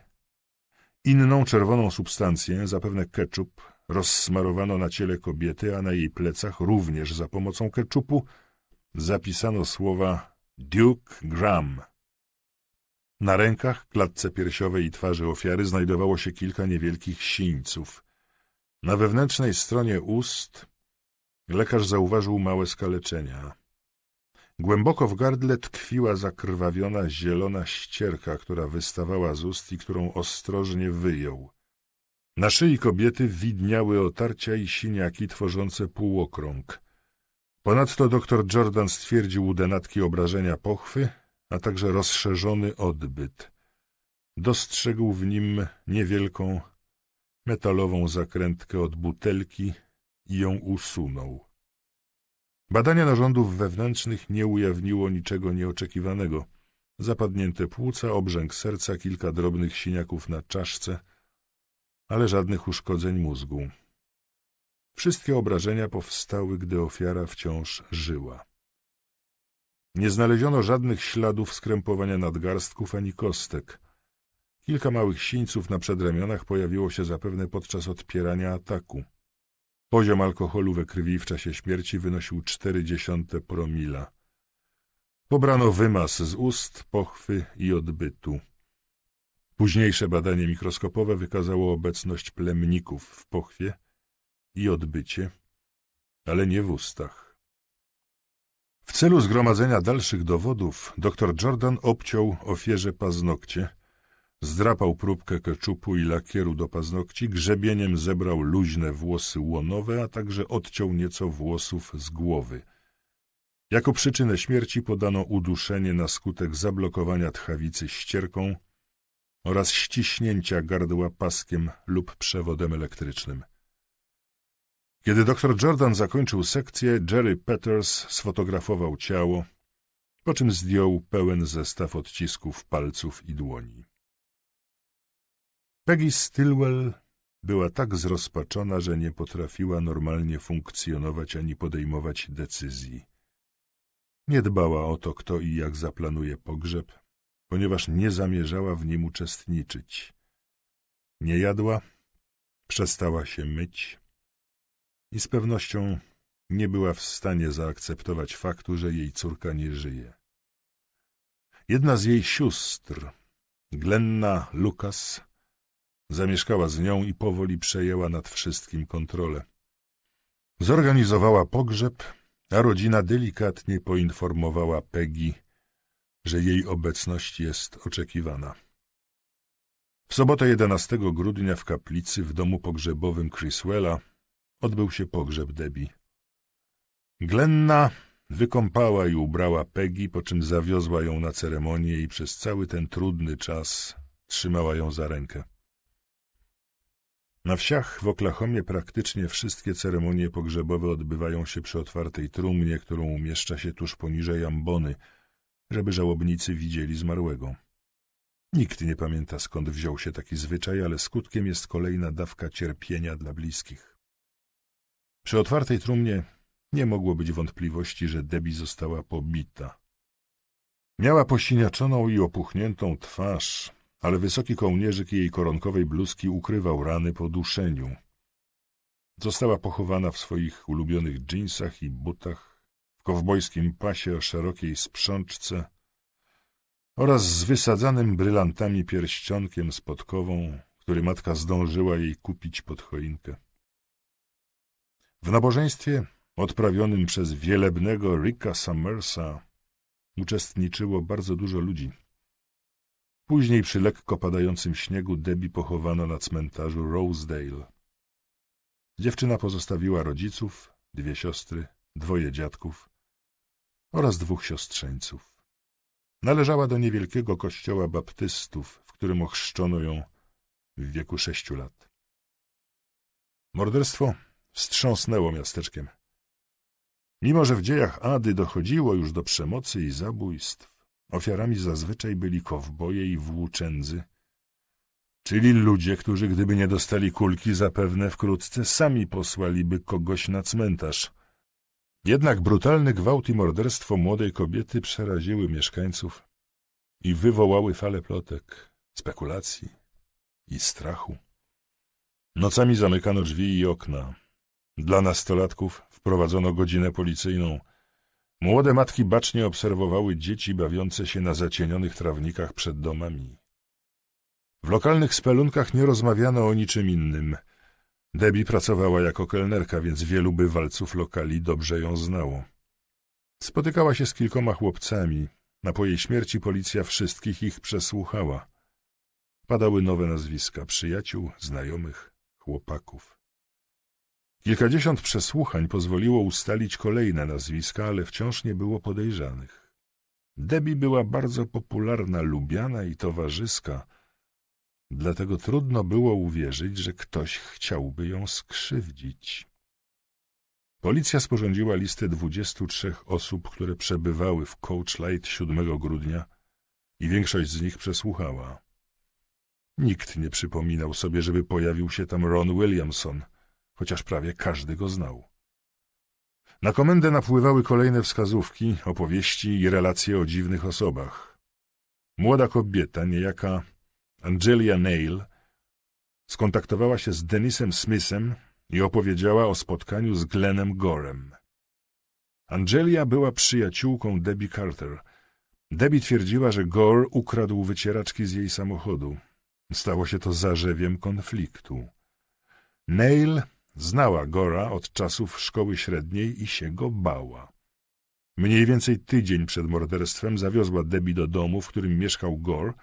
Inną czerwoną substancję, zapewne keczup, rozsmarowano na ciele kobiety, a na jej plecach również za pomocą keczupu zapisano słowa Duke Graham. Na rękach, klatce piersiowej i twarzy ofiary znajdowało się kilka niewielkich sińców. Na wewnętrznej stronie ust lekarz zauważył małe skaleczenia. Głęboko w gardle tkwiła zakrwawiona zielona ścierka, która wystawała z ust i którą ostrożnie wyjął. Na szyi kobiety widniały otarcia i siniaki tworzące półokrąg. Ponadto dr Jordan stwierdził u denatki obrażenia pochwy, a także rozszerzony odbyt. Dostrzegł w nim niewielką, metalową zakrętkę od butelki i ją usunął. Badania narządów wewnętrznych nie ujawniło niczego nieoczekiwanego. Zapadnięte płuca, obrzęk serca, kilka drobnych siniaków na czaszce, ale żadnych uszkodzeń mózgu. Wszystkie obrażenia powstały, gdy ofiara wciąż żyła. Nie znaleziono żadnych śladów skrępowania nadgarstków ani kostek. Kilka małych sińców na przedramionach pojawiło się zapewne podczas odpierania ataku. Poziom alkoholu we krwi w czasie śmierci wynosił 0,4 promila. Pobrano wymaz z ust, pochwy i odbytu. Późniejsze badanie mikroskopowe wykazało obecność plemników w pochwie i odbycie, ale nie w ustach. W celu zgromadzenia dalszych dowodów dr Jordan obciął ofierze paznokcie, zdrapał próbkę keczupu i lakieru do paznokci, grzebieniem zebrał luźne włosy łonowe, a także odciął nieco włosów z głowy. Jako przyczynę śmierci podano uduszenie na skutek zablokowania tchawicy ścierką oraz ściśnięcia gardła paskiem lub przewodem elektrycznym. Kiedy doktor Jordan zakończył sekcję, Jerry Peters sfotografował ciało, po czym zdjął pełen zestaw odcisków palców i dłoni. Peggy Stilwell była tak zrozpaczona, że nie potrafiła normalnie funkcjonować ani podejmować decyzji. Nie dbała o to, kto i jak zaplanuje pogrzeb, ponieważ nie zamierzała w nim uczestniczyć. Nie jadła, przestała się myć, i z pewnością nie była w stanie zaakceptować faktu, że jej córka nie żyje. Jedna z jej sióstr, Glenna Lucas, zamieszkała z nią i powoli przejęła nad wszystkim kontrolę. Zorganizowała pogrzeb, a rodzina delikatnie poinformowała Peggy, że jej obecność jest oczekiwana. W sobotę 11 grudnia w kaplicy w domu pogrzebowym Chriswella odbył się pogrzeb Debi. Glenna wykąpała i ubrała Peggy, po czym zawiozła ją na ceremonię i przez cały ten trudny czas trzymała ją za rękę. Na wsiach w Oklahomie praktycznie wszystkie ceremonie pogrzebowe odbywają się przy otwartej trumnie, którą umieszcza się tuż poniżej ambony, żeby żałobnicy widzieli zmarłego. Nikt nie pamięta skąd wziął się taki zwyczaj, ale skutkiem jest kolejna dawka cierpienia dla bliskich. Przy otwartej trumnie nie mogło być wątpliwości, że Debbie została pobita. Miała posiniaczoną i opuchniętą twarz, ale wysoki kołnierzyk jej koronkowej bluzki ukrywał rany po duszeniu. Została pochowana w swoich ulubionych dżinsach i butach, w kowbojskim pasie o szerokiej sprzączce oraz z wysadzanym brylantami pierścionkiem z podkową, który matka zdążyła jej kupić pod choinkę. W nabożeństwie odprawionym przez wielebnego Ricka Summersa uczestniczyło bardzo dużo ludzi. Później przy lekko padającym śniegu Debbie pochowano na cmentarzu Rosedale. Dziewczyna pozostawiła rodziców, dwie siostry, dwoje dziadków oraz dwóch siostrzeńców. Należała do niewielkiego kościoła baptystów, w którym ochrzczono ją w wieku sześciu lat. Morderstwo wstrząsnęło miasteczkiem. Mimo, że w dziejach Ady dochodziło już do przemocy i zabójstw, ofiarami zazwyczaj byli kowboje i włóczędzy, czyli ludzie, którzy gdyby nie dostali kulki, zapewne wkrótce sami posłaliby kogoś na cmentarz. Jednak brutalny gwałt i morderstwo młodej kobiety przeraziły mieszkańców i wywołały fale plotek, spekulacji i strachu. Nocami zamykano drzwi i okna, dla nastolatków wprowadzono godzinę policyjną. Młode matki bacznie obserwowały dzieci bawiące się na zacienionych trawnikach przed domami. W lokalnych spelunkach nie rozmawiano o niczym innym. Debbie pracowała jako kelnerka, więc wielu bywalców lokali dobrze ją znało. Spotykała się z kilkoma chłopcami. Na po jej śmierci policja wszystkich ich przesłuchała. Padały nowe nazwiska przyjaciół, znajomych, chłopaków. Kilkadziesiąt przesłuchań pozwoliło ustalić kolejne nazwiska, ale wciąż nie było podejrzanych. Debbie była bardzo popularna, lubiana i towarzyska, dlatego trudno było uwierzyć, że ktoś chciałby ją skrzywdzić. Policja sporządziła listę 23 osób, które przebywały w Coach Light 7 grudnia i większość z nich przesłuchała. Nikt nie przypominał sobie, żeby pojawił się tam Ron Williamson, chociaż prawie każdy go znał. Na komendę napływały kolejne wskazówki, opowieści i relacje o dziwnych osobach. Młoda kobieta, niejaka Angelia Nail, skontaktowała się z Denisem Smithem i opowiedziała o spotkaniu z Glennem Gorem. Angelia była przyjaciółką Debbie Carter. Debbie twierdziła, że Gore ukradł wycieraczki z jej samochodu. Stało się to zarzewiem konfliktu. Nail Znała Gora od czasów szkoły średniej i się go bała. Mniej więcej tydzień przed morderstwem zawiozła Debbie do domu, w którym mieszkał Gore,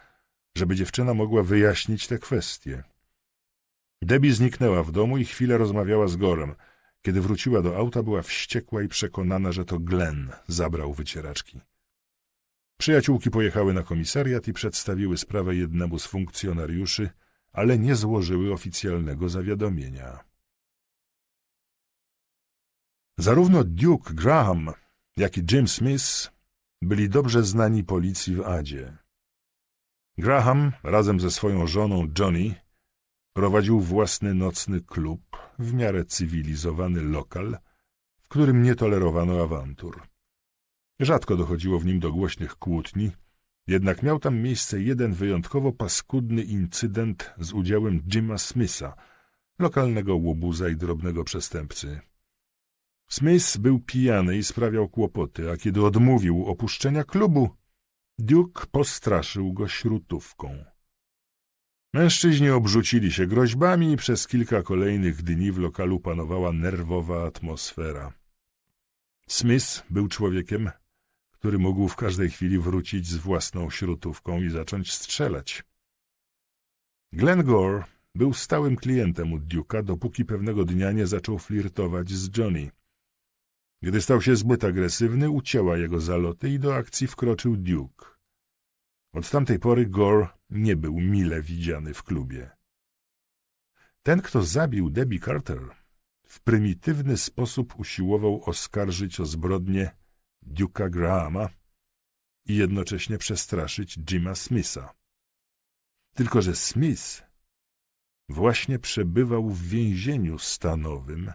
żeby dziewczyna mogła wyjaśnić te kwestie. Debbie zniknęła w domu i chwilę rozmawiała z Gorem. Kiedy wróciła do auta, była wściekła i przekonana, że to Glenn zabrał wycieraczki. Przyjaciółki pojechały na komisariat i przedstawiły sprawę jednemu z funkcjonariuszy, ale nie złożyły oficjalnego zawiadomienia. Zarówno Duke Graham, jak i Jim Smith byli dobrze znani policji w Adzie. Graham razem ze swoją żoną Johnny prowadził własny nocny klub, w miarę cywilizowany lokal, w którym nie tolerowano awantur. Rzadko dochodziło w nim do głośnych kłótni, jednak miał tam miejsce jeden wyjątkowo paskudny incydent z udziałem Jima Smitha, lokalnego łobuza i drobnego przestępcy. Smith był pijany i sprawiał kłopoty, a kiedy odmówił opuszczenia klubu, Duke postraszył go śrutówką. Mężczyźni obrzucili się groźbami i przez kilka kolejnych dni w lokalu panowała nerwowa atmosfera. Smith był człowiekiem, który mógł w każdej chwili wrócić z własną śrutówką i zacząć strzelać. Glenn Gore był stałym klientem u Duke'a, dopóki pewnego dnia nie zaczął flirtować z Johnny – gdy stał się zbyt agresywny, ucięła jego zaloty i do akcji wkroczył Duke. Od tamtej pory Gore nie był mile widziany w klubie. Ten, kto zabił Debbie Carter, w prymitywny sposób usiłował oskarżyć o zbrodnie Duke'a Grahama i jednocześnie przestraszyć Jima Smitha. Tylko, że Smith właśnie przebywał w więzieniu stanowym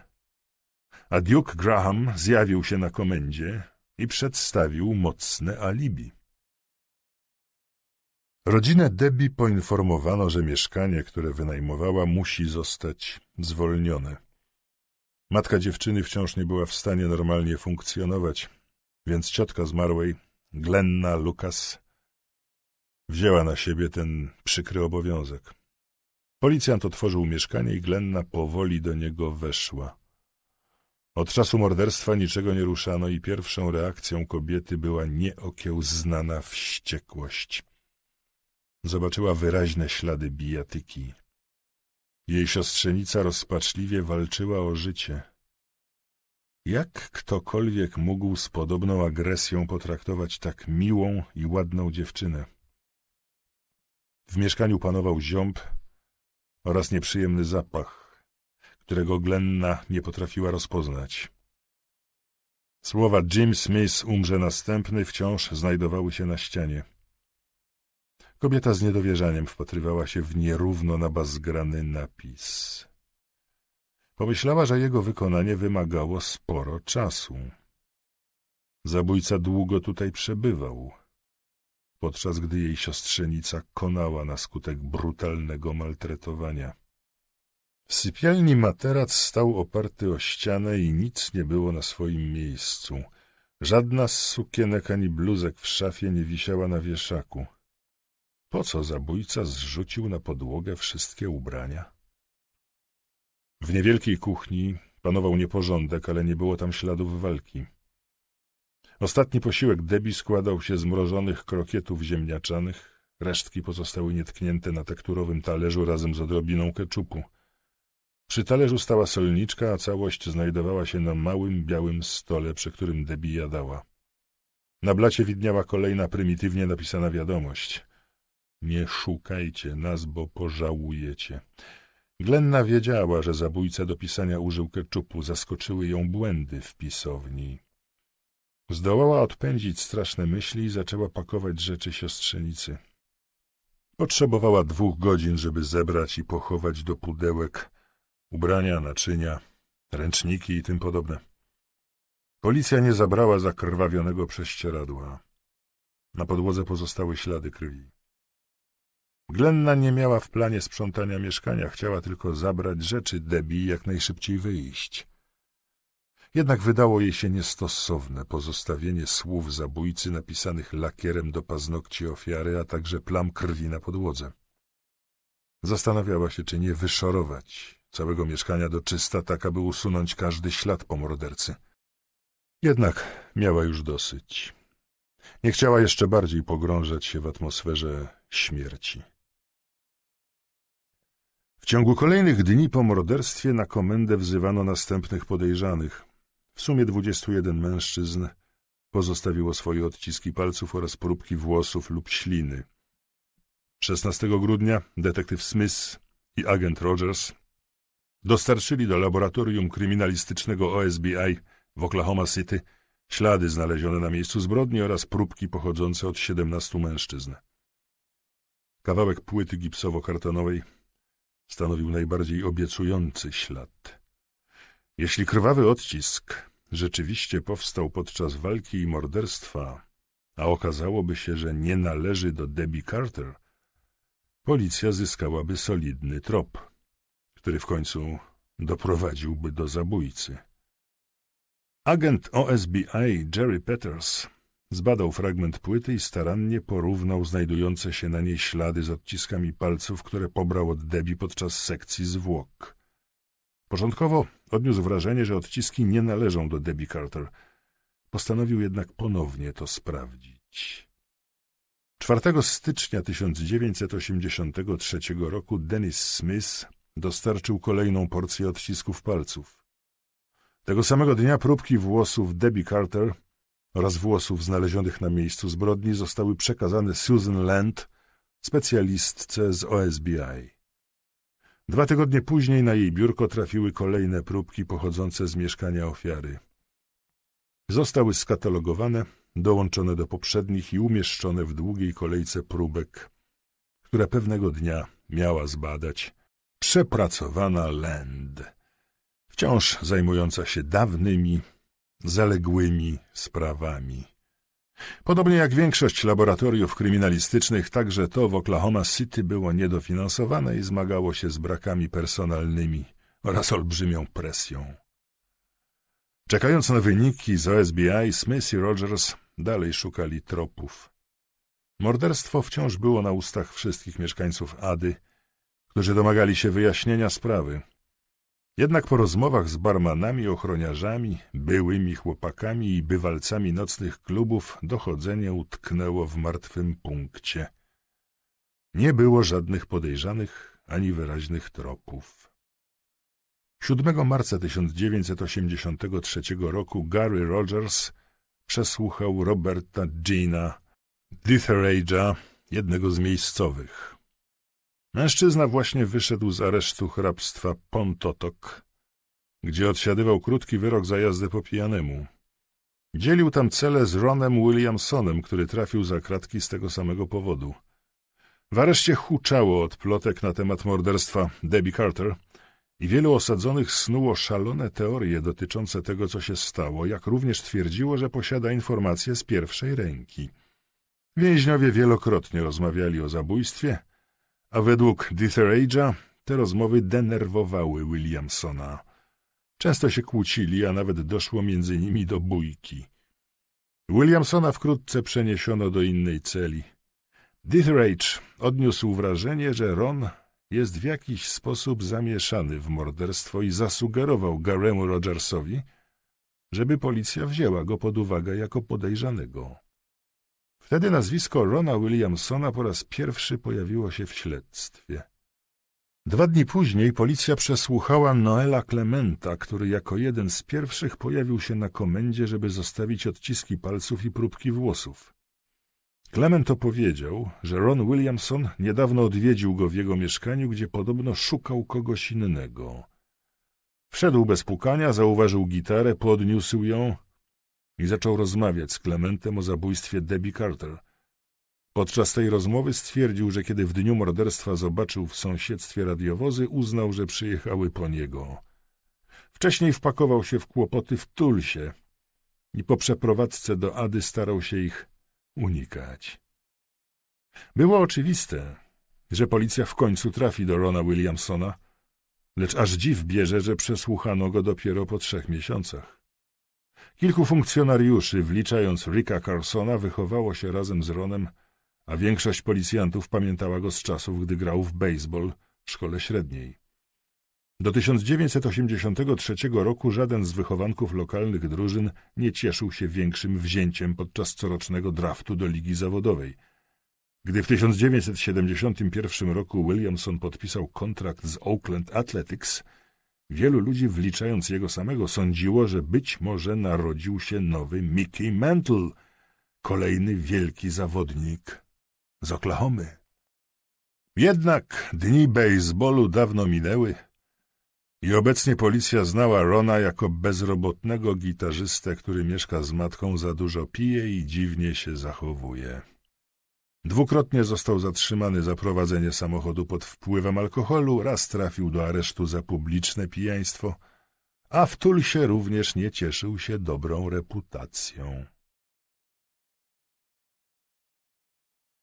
a Duke Graham zjawił się na komendzie i przedstawił mocne alibi. Rodzinę Debbie poinformowano, że mieszkanie, które wynajmowała, musi zostać zwolnione. Matka dziewczyny wciąż nie była w stanie normalnie funkcjonować, więc ciotka zmarłej, Glenna Lucas, wzięła na siebie ten przykry obowiązek. Policjant otworzył mieszkanie i Glenna powoli do niego weszła. Od czasu morderstwa niczego nie ruszano i pierwszą reakcją kobiety była nieokiełznana wściekłość. Zobaczyła wyraźne ślady bijatyki. Jej siostrzenica rozpaczliwie walczyła o życie. Jak ktokolwiek mógł z podobną agresją potraktować tak miłą i ładną dziewczynę? W mieszkaniu panował ziąb oraz nieprzyjemny zapach którego Glenna nie potrafiła rozpoznać. Słowa Jim Smith umrze następny wciąż znajdowały się na ścianie. Kobieta z niedowierzaniem wpatrywała się w nierówno nabazgrany napis. Pomyślała, że jego wykonanie wymagało sporo czasu. Zabójca długo tutaj przebywał, podczas gdy jej siostrzenica konała na skutek brutalnego maltretowania. W sypialni materac stał oparty o ścianę i nic nie było na swoim miejscu. Żadna z sukienek ani bluzek w szafie nie wisiała na wieszaku. Po co zabójca zrzucił na podłogę wszystkie ubrania? W niewielkiej kuchni panował nieporządek, ale nie było tam śladów walki. Ostatni posiłek Debi składał się z mrożonych krokietów ziemniaczanych, resztki pozostały nietknięte na tekturowym talerzu razem z odrobiną keczupu. Przy talerzu stała solniczka, a całość znajdowała się na małym, białym stole, przy którym Debbie jadała. Na blacie widniała kolejna prymitywnie napisana wiadomość. Nie szukajcie nas, bo pożałujecie. Glenna wiedziała, że zabójca do pisania użył keczupu. Zaskoczyły ją błędy w pisowni. Zdołała odpędzić straszne myśli i zaczęła pakować rzeczy siostrzenicy. Potrzebowała dwóch godzin, żeby zebrać i pochować do pudełek ubrania, naczynia, ręczniki i tym podobne. Policja nie zabrała zakrwawionego prześcieradła. Na podłodze pozostały ślady krwi. Glenna nie miała w planie sprzątania mieszkania, chciała tylko zabrać rzeczy Debbie i jak najszybciej wyjść. Jednak wydało jej się niestosowne pozostawienie słów zabójcy napisanych lakierem do paznokci ofiary, a także plam krwi na podłodze. Zastanawiała się, czy nie wyszorować całego mieszkania do czysta, tak aby usunąć każdy ślad po mordercy. Jednak miała już dosyć. Nie chciała jeszcze bardziej pogrążać się w atmosferze śmierci. W ciągu kolejnych dni po morderstwie na komendę wzywano następnych podejrzanych. W sumie 21 mężczyzn pozostawiło swoje odciski palców oraz próbki włosów lub śliny. 16 grudnia detektyw Smith i agent Rogers Dostarczyli do laboratorium kryminalistycznego OSBI w Oklahoma City ślady znalezione na miejscu zbrodni oraz próbki pochodzące od 17 mężczyzn. Kawałek płyty gipsowo-kartonowej stanowił najbardziej obiecujący ślad. Jeśli krwawy odcisk rzeczywiście powstał podczas walki i morderstwa, a okazałoby się, że nie należy do Debbie Carter, policja zyskałaby solidny trop który w końcu doprowadziłby do zabójcy. Agent OSBI Jerry Peters zbadał fragment płyty i starannie porównał znajdujące się na niej ślady z odciskami palców, które pobrał od Debbie podczas sekcji zwłok. Początkowo odniósł wrażenie, że odciski nie należą do Debbie Carter. Postanowił jednak ponownie to sprawdzić. 4 stycznia 1983 roku Dennis Smith Dostarczył kolejną porcję odcisków palców. Tego samego dnia próbki włosów Debbie Carter oraz włosów znalezionych na miejscu zbrodni zostały przekazane Susan Land, specjalistce z OSBI. Dwa tygodnie później na jej biurko trafiły kolejne próbki pochodzące z mieszkania ofiary. Zostały skatalogowane, dołączone do poprzednich i umieszczone w długiej kolejce próbek, które pewnego dnia miała zbadać przepracowana Land, wciąż zajmująca się dawnymi, zaległymi sprawami. Podobnie jak większość laboratoriów kryminalistycznych, także to w Oklahoma City było niedofinansowane i zmagało się z brakami personalnymi oraz olbrzymią presją. Czekając na wyniki z OSBI, Smith i Rogers dalej szukali tropów. Morderstwo wciąż było na ustach wszystkich mieszkańców Ady – którzy domagali się wyjaśnienia sprawy. Jednak po rozmowach z barmanami, ochroniarzami, byłymi chłopakami i bywalcami nocnych klubów dochodzenie utknęło w martwym punkcie. Nie było żadnych podejrzanych ani wyraźnych tropów. 7 marca 1983 roku Gary Rogers przesłuchał Roberta Gina Ditherage'a, jednego z miejscowych. Mężczyzna właśnie wyszedł z aresztu hrabstwa Pontotok, gdzie odsiadywał krótki wyrok za jazdę po pijanemu. Dzielił tam cele z Ronem Williamsonem, który trafił za kratki z tego samego powodu. W areszcie huczało od plotek na temat morderstwa Debbie Carter i wielu osadzonych snuło szalone teorie dotyczące tego, co się stało, jak również twierdziło, że posiada informacje z pierwszej ręki. Więźniowie wielokrotnie rozmawiali o zabójstwie – a według Ditherage'a te rozmowy denerwowały Williamsona. Często się kłócili, a nawet doszło między nimi do bójki. Williamsona wkrótce przeniesiono do innej celi. Ditherage odniósł wrażenie, że Ron jest w jakiś sposób zamieszany w morderstwo i zasugerował Garemu Rogersowi, żeby policja wzięła go pod uwagę jako podejrzanego. Wtedy nazwisko Rona Williamsona po raz pierwszy pojawiło się w śledztwie. Dwa dni później policja przesłuchała Noela Clementa, który jako jeden z pierwszych pojawił się na komendzie, żeby zostawić odciski palców i próbki włosów. Clement opowiedział, że Ron Williamson niedawno odwiedził go w jego mieszkaniu, gdzie podobno szukał kogoś innego. Wszedł bez pukania, zauważył gitarę, podniósł ją i zaczął rozmawiać z Klementem o zabójstwie Debbie Carter. Podczas tej rozmowy stwierdził, że kiedy w dniu morderstwa zobaczył w sąsiedztwie radiowozy, uznał, że przyjechały po niego. Wcześniej wpakował się w kłopoty w Tulsie i po przeprowadzce do Ady starał się ich unikać. Było oczywiste, że policja w końcu trafi do Rona Williamsona, lecz aż dziw bierze, że przesłuchano go dopiero po trzech miesiącach. Kilku funkcjonariuszy, wliczając Ricka Carsona, wychowało się razem z Ronem, a większość policjantów pamiętała go z czasów, gdy grał w baseball w szkole średniej. Do 1983 roku żaden z wychowanków lokalnych drużyn nie cieszył się większym wzięciem podczas corocznego draftu do ligi zawodowej. Gdy w 1971 roku Williamson podpisał kontrakt z Oakland Athletics, Wielu ludzi, wliczając jego samego, sądziło, że być może narodził się nowy Mickey Mantle, kolejny wielki zawodnik z Oklahomy. Jednak dni baseballu dawno minęły i obecnie policja znała Rona jako bezrobotnego gitarzystę, który mieszka z matką, za dużo pije i dziwnie się zachowuje. Dwukrotnie został zatrzymany za prowadzenie samochodu pod wpływem alkoholu, raz trafił do aresztu za publiczne pijaństwo, a w Tulsie również nie cieszył się dobrą reputacją.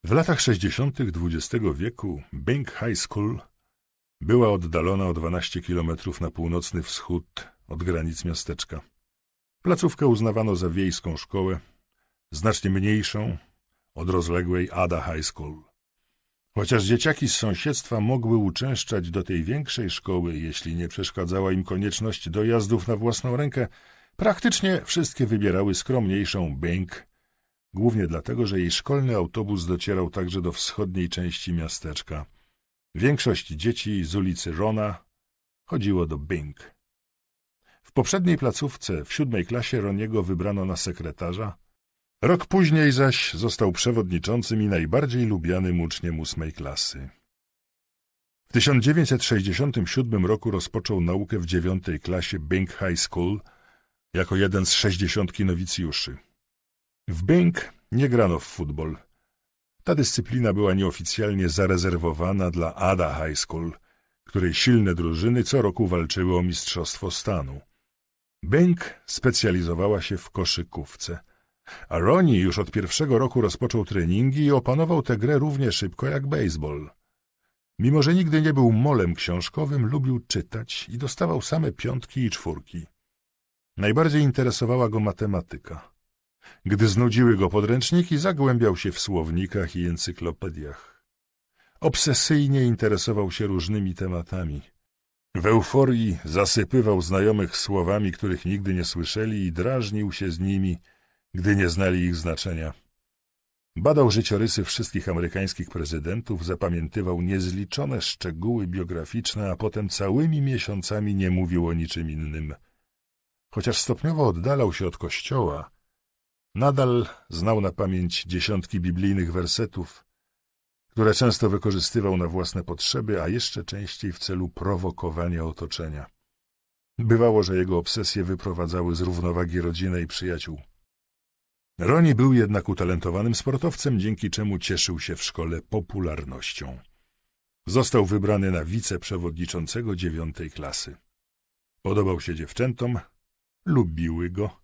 W latach 60. XX wieku Bing High School była oddalona o 12 kilometrów na północny wschód od granic miasteczka. Placówkę uznawano za wiejską szkołę, znacznie mniejszą, od rozległej Ada High School. Chociaż dzieciaki z sąsiedztwa mogły uczęszczać do tej większej szkoły, jeśli nie przeszkadzała im konieczność dojazdów na własną rękę, praktycznie wszystkie wybierały skromniejszą Bing, głównie dlatego, że jej szkolny autobus docierał także do wschodniej części miasteczka. Większość dzieci z ulicy Rona chodziło do Bing. W poprzedniej placówce w siódmej klasie Roniego wybrano na sekretarza, Rok później zaś został przewodniczącym i najbardziej lubianym uczniem ósmej klasy. W 1967 roku rozpoczął naukę w dziewiątej klasie Bing High School jako jeden z sześćdziesiątki nowicjuszy. W Bing nie grano w futbol. Ta dyscyplina była nieoficjalnie zarezerwowana dla Ada High School, której silne drużyny co roku walczyły o Mistrzostwo Stanu. Bing specjalizowała się w koszykówce – a Aroni już od pierwszego roku rozpoczął treningi i opanował tę grę równie szybko jak baseball. Mimo, że nigdy nie był molem książkowym, lubił czytać i dostawał same piątki i czwórki. Najbardziej interesowała go matematyka. Gdy znudziły go podręczniki, zagłębiał się w słownikach i encyklopediach. Obsesyjnie interesował się różnymi tematami. W euforii zasypywał znajomych słowami, których nigdy nie słyszeli i drażnił się z nimi, gdy nie znali ich znaczenia. Badał życiorysy wszystkich amerykańskich prezydentów, zapamiętywał niezliczone szczegóły biograficzne, a potem całymi miesiącami nie mówił o niczym innym. Chociaż stopniowo oddalał się od kościoła, nadal znał na pamięć dziesiątki biblijnych wersetów, które często wykorzystywał na własne potrzeby, a jeszcze częściej w celu prowokowania otoczenia. Bywało, że jego obsesje wyprowadzały z równowagi rodzinę i przyjaciół. Roni był jednak utalentowanym sportowcem, dzięki czemu cieszył się w szkole popularnością. Został wybrany na wiceprzewodniczącego dziewiątej klasy. Podobał się dziewczętom, lubiły go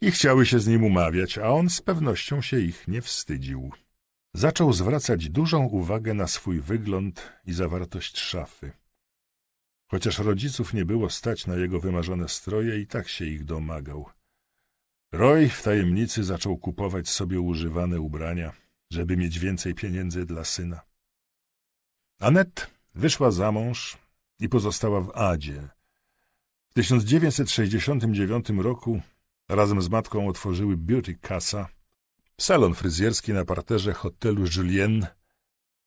i chciały się z nim umawiać, a on z pewnością się ich nie wstydził. Zaczął zwracać dużą uwagę na swój wygląd i zawartość szafy. Chociaż rodziców nie było stać na jego wymarzone stroje, i tak się ich domagał – Roy w tajemnicy zaczął kupować sobie używane ubrania, żeby mieć więcej pieniędzy dla syna. Anet wyszła za mąż i pozostała w Adzie. W 1969 roku razem z matką otworzyły Beauty Casa, salon fryzjerski na parterze hotelu Julien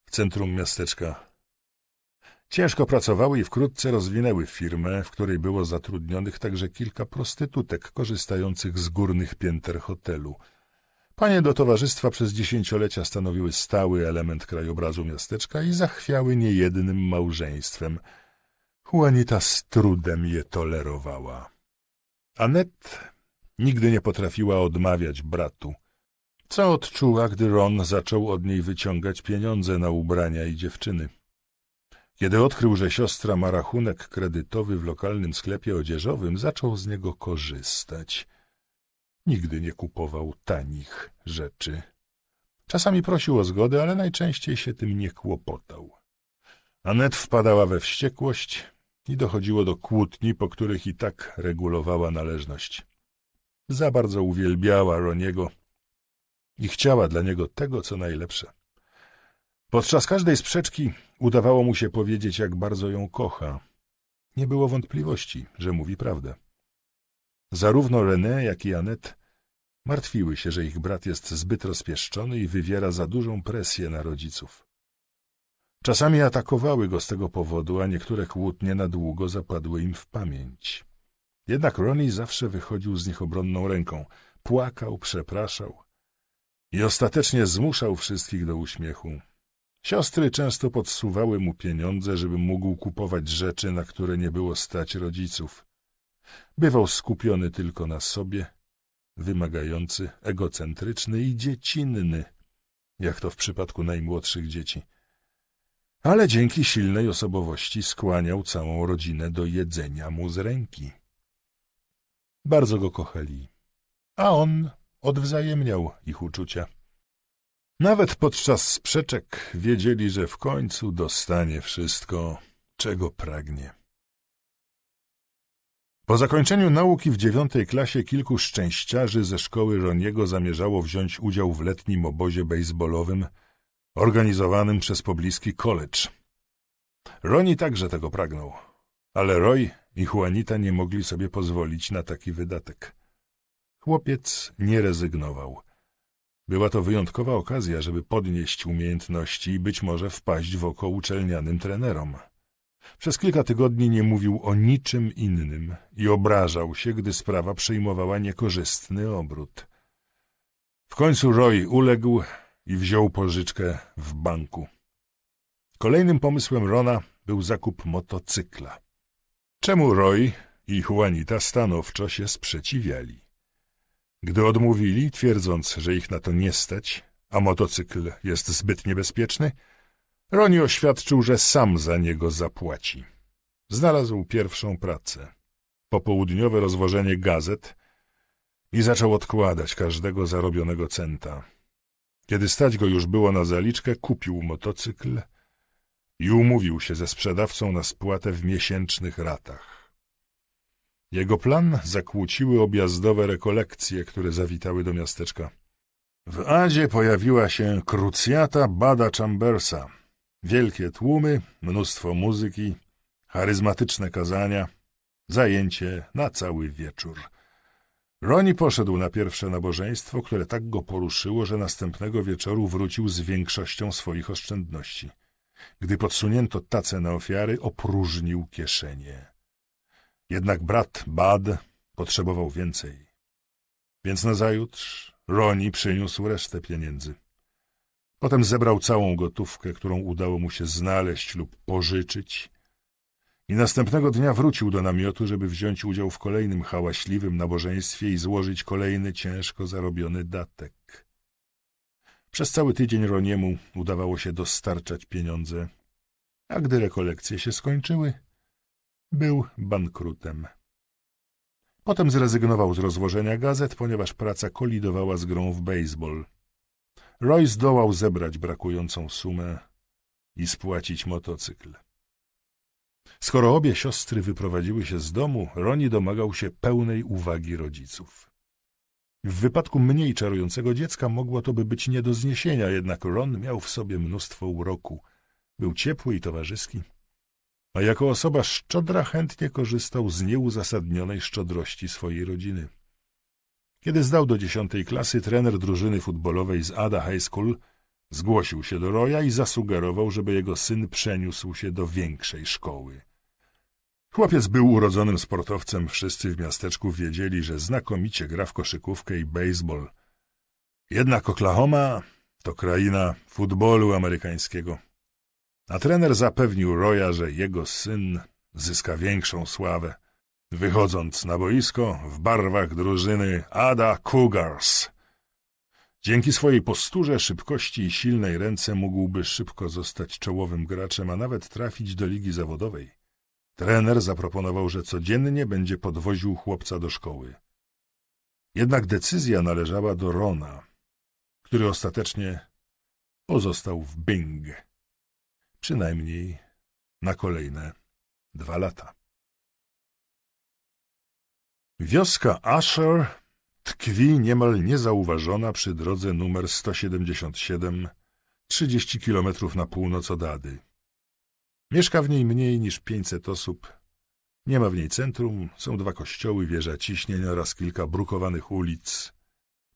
w centrum miasteczka Ciężko pracowały i wkrótce rozwinęły firmę, w której było zatrudnionych także kilka prostytutek korzystających z górnych pięter hotelu. Panie do towarzystwa przez dziesięciolecia stanowiły stały element krajobrazu miasteczka i zachwiały niejednym małżeństwem. Juanita z trudem je tolerowała. Anet nigdy nie potrafiła odmawiać bratu. Co odczuła, gdy Ron zaczął od niej wyciągać pieniądze na ubrania i dziewczyny? Kiedy odkrył, że siostra ma rachunek kredytowy w lokalnym sklepie odzieżowym, zaczął z niego korzystać. Nigdy nie kupował tanich rzeczy. Czasami prosił o zgodę, ale najczęściej się tym nie kłopotał. Anet wpadała we wściekłość i dochodziło do kłótni, po których i tak regulowała należność. Za bardzo uwielbiała Roniego i chciała dla niego tego, co najlepsze. Podczas każdej sprzeczki udawało mu się powiedzieć, jak bardzo ją kocha. Nie było wątpliwości, że mówi prawdę. Zarówno René, jak i Anet martwiły się, że ich brat jest zbyt rozpieszczony i wywiera za dużą presję na rodziców. Czasami atakowały go z tego powodu, a niektóre kłótnie na długo zapadły im w pamięć. Jednak Ronnie zawsze wychodził z nich obronną ręką, płakał, przepraszał i ostatecznie zmuszał wszystkich do uśmiechu. Siostry często podsuwały mu pieniądze, żeby mógł kupować rzeczy, na które nie było stać rodziców. Bywał skupiony tylko na sobie, wymagający, egocentryczny i dziecinny, jak to w przypadku najmłodszych dzieci. Ale dzięki silnej osobowości skłaniał całą rodzinę do jedzenia mu z ręki. Bardzo go kochali, a on odwzajemniał ich uczucia. Nawet podczas sprzeczek wiedzieli, że w końcu dostanie wszystko, czego pragnie. Po zakończeniu nauki w dziewiątej klasie kilku szczęściarzy ze szkoły Roniego zamierzało wziąć udział w letnim obozie baseballowym organizowanym przez pobliski college. Roni także tego pragnął, ale Roy i Juanita nie mogli sobie pozwolić na taki wydatek. Chłopiec nie rezygnował – była to wyjątkowa okazja, żeby podnieść umiejętności i być może wpaść w oko uczelnianym trenerom. Przez kilka tygodni nie mówił o niczym innym i obrażał się, gdy sprawa przyjmowała niekorzystny obrót. W końcu Roy uległ i wziął pożyczkę w banku. Kolejnym pomysłem Rona był zakup motocykla. Czemu Roy i Juanita stanowczo się sprzeciwiali? Gdy odmówili, twierdząc, że ich na to nie stać, a motocykl jest zbyt niebezpieczny, Roni oświadczył, że sam za niego zapłaci. Znalazł pierwszą pracę, popołudniowe rozwożenie gazet i zaczął odkładać każdego zarobionego centa. Kiedy stać go już było na zaliczkę, kupił motocykl i umówił się ze sprzedawcą na spłatę w miesięcznych ratach. Jego plan zakłóciły objazdowe rekolekcje, które zawitały do miasteczka. W Adzie pojawiła się krucjata Bada Chambersa. Wielkie tłumy, mnóstwo muzyki, charyzmatyczne kazania, zajęcie na cały wieczór. Roni poszedł na pierwsze nabożeństwo, które tak go poruszyło, że następnego wieczoru wrócił z większością swoich oszczędności. Gdy podsunięto tacę na ofiary, opróżnił kieszenie. Jednak brat Bad potrzebował więcej. Więc nazajutrz Roni przyniósł resztę pieniędzy. Potem zebrał całą gotówkę, którą udało mu się znaleźć lub pożyczyć i następnego dnia wrócił do namiotu, żeby wziąć udział w kolejnym hałaśliwym nabożeństwie i złożyć kolejny ciężko zarobiony datek. Przez cały tydzień Roniemu udawało się dostarczać pieniądze, a gdy rekolekcje się skończyły, był bankrutem. Potem zrezygnował z rozłożenia gazet, ponieważ praca kolidowała z grą w baseball. Roy zdołał zebrać brakującą sumę i spłacić motocykl. Skoro obie siostry wyprowadziły się z domu, Roni domagał się pełnej uwagi rodziców. W wypadku mniej czarującego dziecka mogło to by być nie do zniesienia, jednak Ron miał w sobie mnóstwo uroku. Był ciepły i towarzyski a jako osoba szczodra chętnie korzystał z nieuzasadnionej szczodrości swojej rodziny. Kiedy zdał do dziesiątej klasy, trener drużyny futbolowej z Ada High School zgłosił się do Roya i zasugerował, żeby jego syn przeniósł się do większej szkoły. Chłopiec był urodzonym sportowcem, wszyscy w miasteczku wiedzieli, że znakomicie gra w koszykówkę i baseball. Jednak Oklahoma to kraina futbolu amerykańskiego. A trener zapewnił Roya, że jego syn zyska większą sławę, wychodząc na boisko w barwach drużyny Ada Cougars. Dzięki swojej posturze, szybkości i silnej ręce mógłby szybko zostać czołowym graczem, a nawet trafić do ligi zawodowej. Trener zaproponował, że codziennie będzie podwoził chłopca do szkoły. Jednak decyzja należała do Rona, który ostatecznie pozostał w Bing przynajmniej na kolejne dwa lata. Wioska Asher tkwi niemal niezauważona przy drodze numer 177, 30 km na północ od Ady. Mieszka w niej mniej niż 500 osób. Nie ma w niej centrum, są dwa kościoły, wieża ciśnień oraz kilka brukowanych ulic,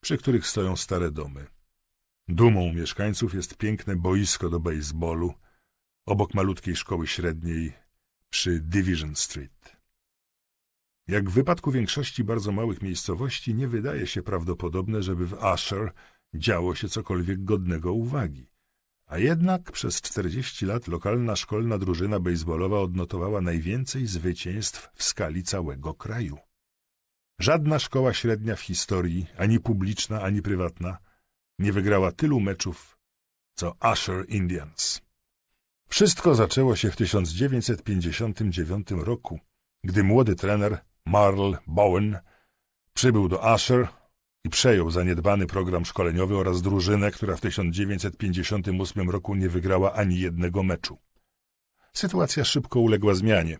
przy których stoją stare domy. Dumą mieszkańców jest piękne boisko do baseballu, obok malutkiej szkoły średniej przy Division Street. Jak w wypadku większości bardzo małych miejscowości, nie wydaje się prawdopodobne, żeby w Asher działo się cokolwiek godnego uwagi. A jednak przez 40 lat lokalna szkolna drużyna baseballowa odnotowała najwięcej zwycięstw w skali całego kraju. Żadna szkoła średnia w historii, ani publiczna, ani prywatna, nie wygrała tylu meczów co Asher Indians. Wszystko zaczęło się w 1959 roku, gdy młody trener Marl Bowen przybył do Asher i przejął zaniedbany program szkoleniowy oraz drużynę, która w 1958 roku nie wygrała ani jednego meczu. Sytuacja szybko uległa zmianie.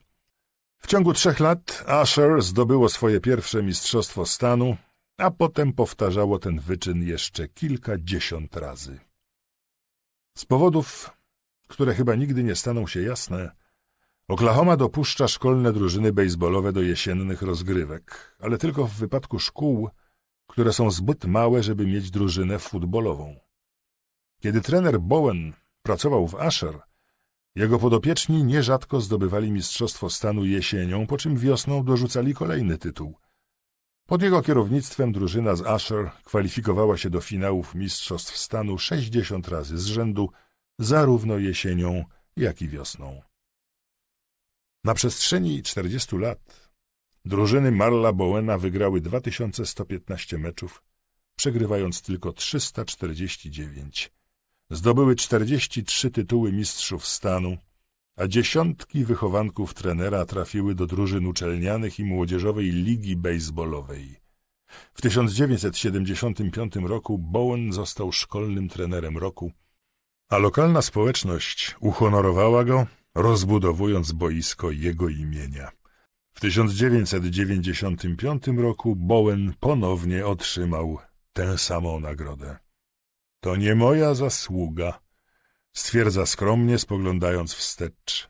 W ciągu trzech lat Asher zdobyło swoje pierwsze mistrzostwo stanu, a potem powtarzało ten wyczyn jeszcze kilkadziesiąt razy. Z powodów które chyba nigdy nie staną się jasne, Oklahoma dopuszcza szkolne drużyny baseballowe do jesiennych rozgrywek, ale tylko w wypadku szkół, które są zbyt małe, żeby mieć drużynę futbolową. Kiedy trener Bowen pracował w Asher, jego podopieczni nierzadko zdobywali Mistrzostwo Stanu jesienią, po czym wiosną dorzucali kolejny tytuł. Pod jego kierownictwem drużyna z Asher kwalifikowała się do finałów Mistrzostw Stanu 60 razy z rzędu, zarówno jesienią, jak i wiosną. Na przestrzeni 40 lat drużyny Marla Bowena wygrały 2115 meczów, przegrywając tylko 349. Zdobyły 43 tytuły mistrzów stanu, a dziesiątki wychowanków trenera trafiły do drużyn uczelnianych i młodzieżowej ligi baseballowej. W 1975 roku Bowen został szkolnym trenerem roku, a lokalna społeczność uhonorowała go, rozbudowując boisko jego imienia. W 1995 roku Bowen ponownie otrzymał tę samą nagrodę. To nie moja zasługa, stwierdza skromnie, spoglądając wstecz.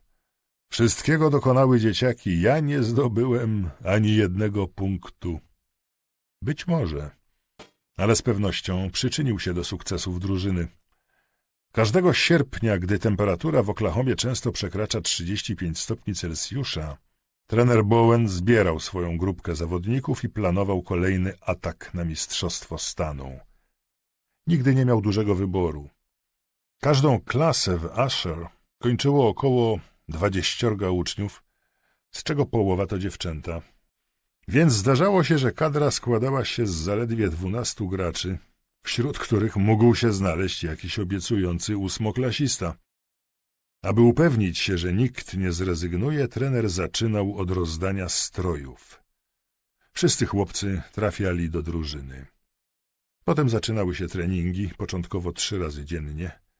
Wszystkiego dokonały dzieciaki, ja nie zdobyłem ani jednego punktu. Być może, ale z pewnością przyczynił się do sukcesów drużyny. Każdego sierpnia, gdy temperatura w Oklahomie często przekracza 35 stopni Celsjusza, trener Bowen zbierał swoją grupkę zawodników i planował kolejny atak na Mistrzostwo Stanu. Nigdy nie miał dużego wyboru. Każdą klasę w Asher kończyło około dwadzieściorga uczniów, z czego połowa to dziewczęta. Więc zdarzało się, że kadra składała się z zaledwie dwunastu graczy – wśród których mógł się znaleźć jakiś obiecujący ósmoklasista. Aby upewnić się, że nikt nie zrezygnuje, trener zaczynał od rozdania strojów. Wszyscy chłopcy trafiali do drużyny. Potem zaczynały się treningi, początkowo trzy razy dziennie.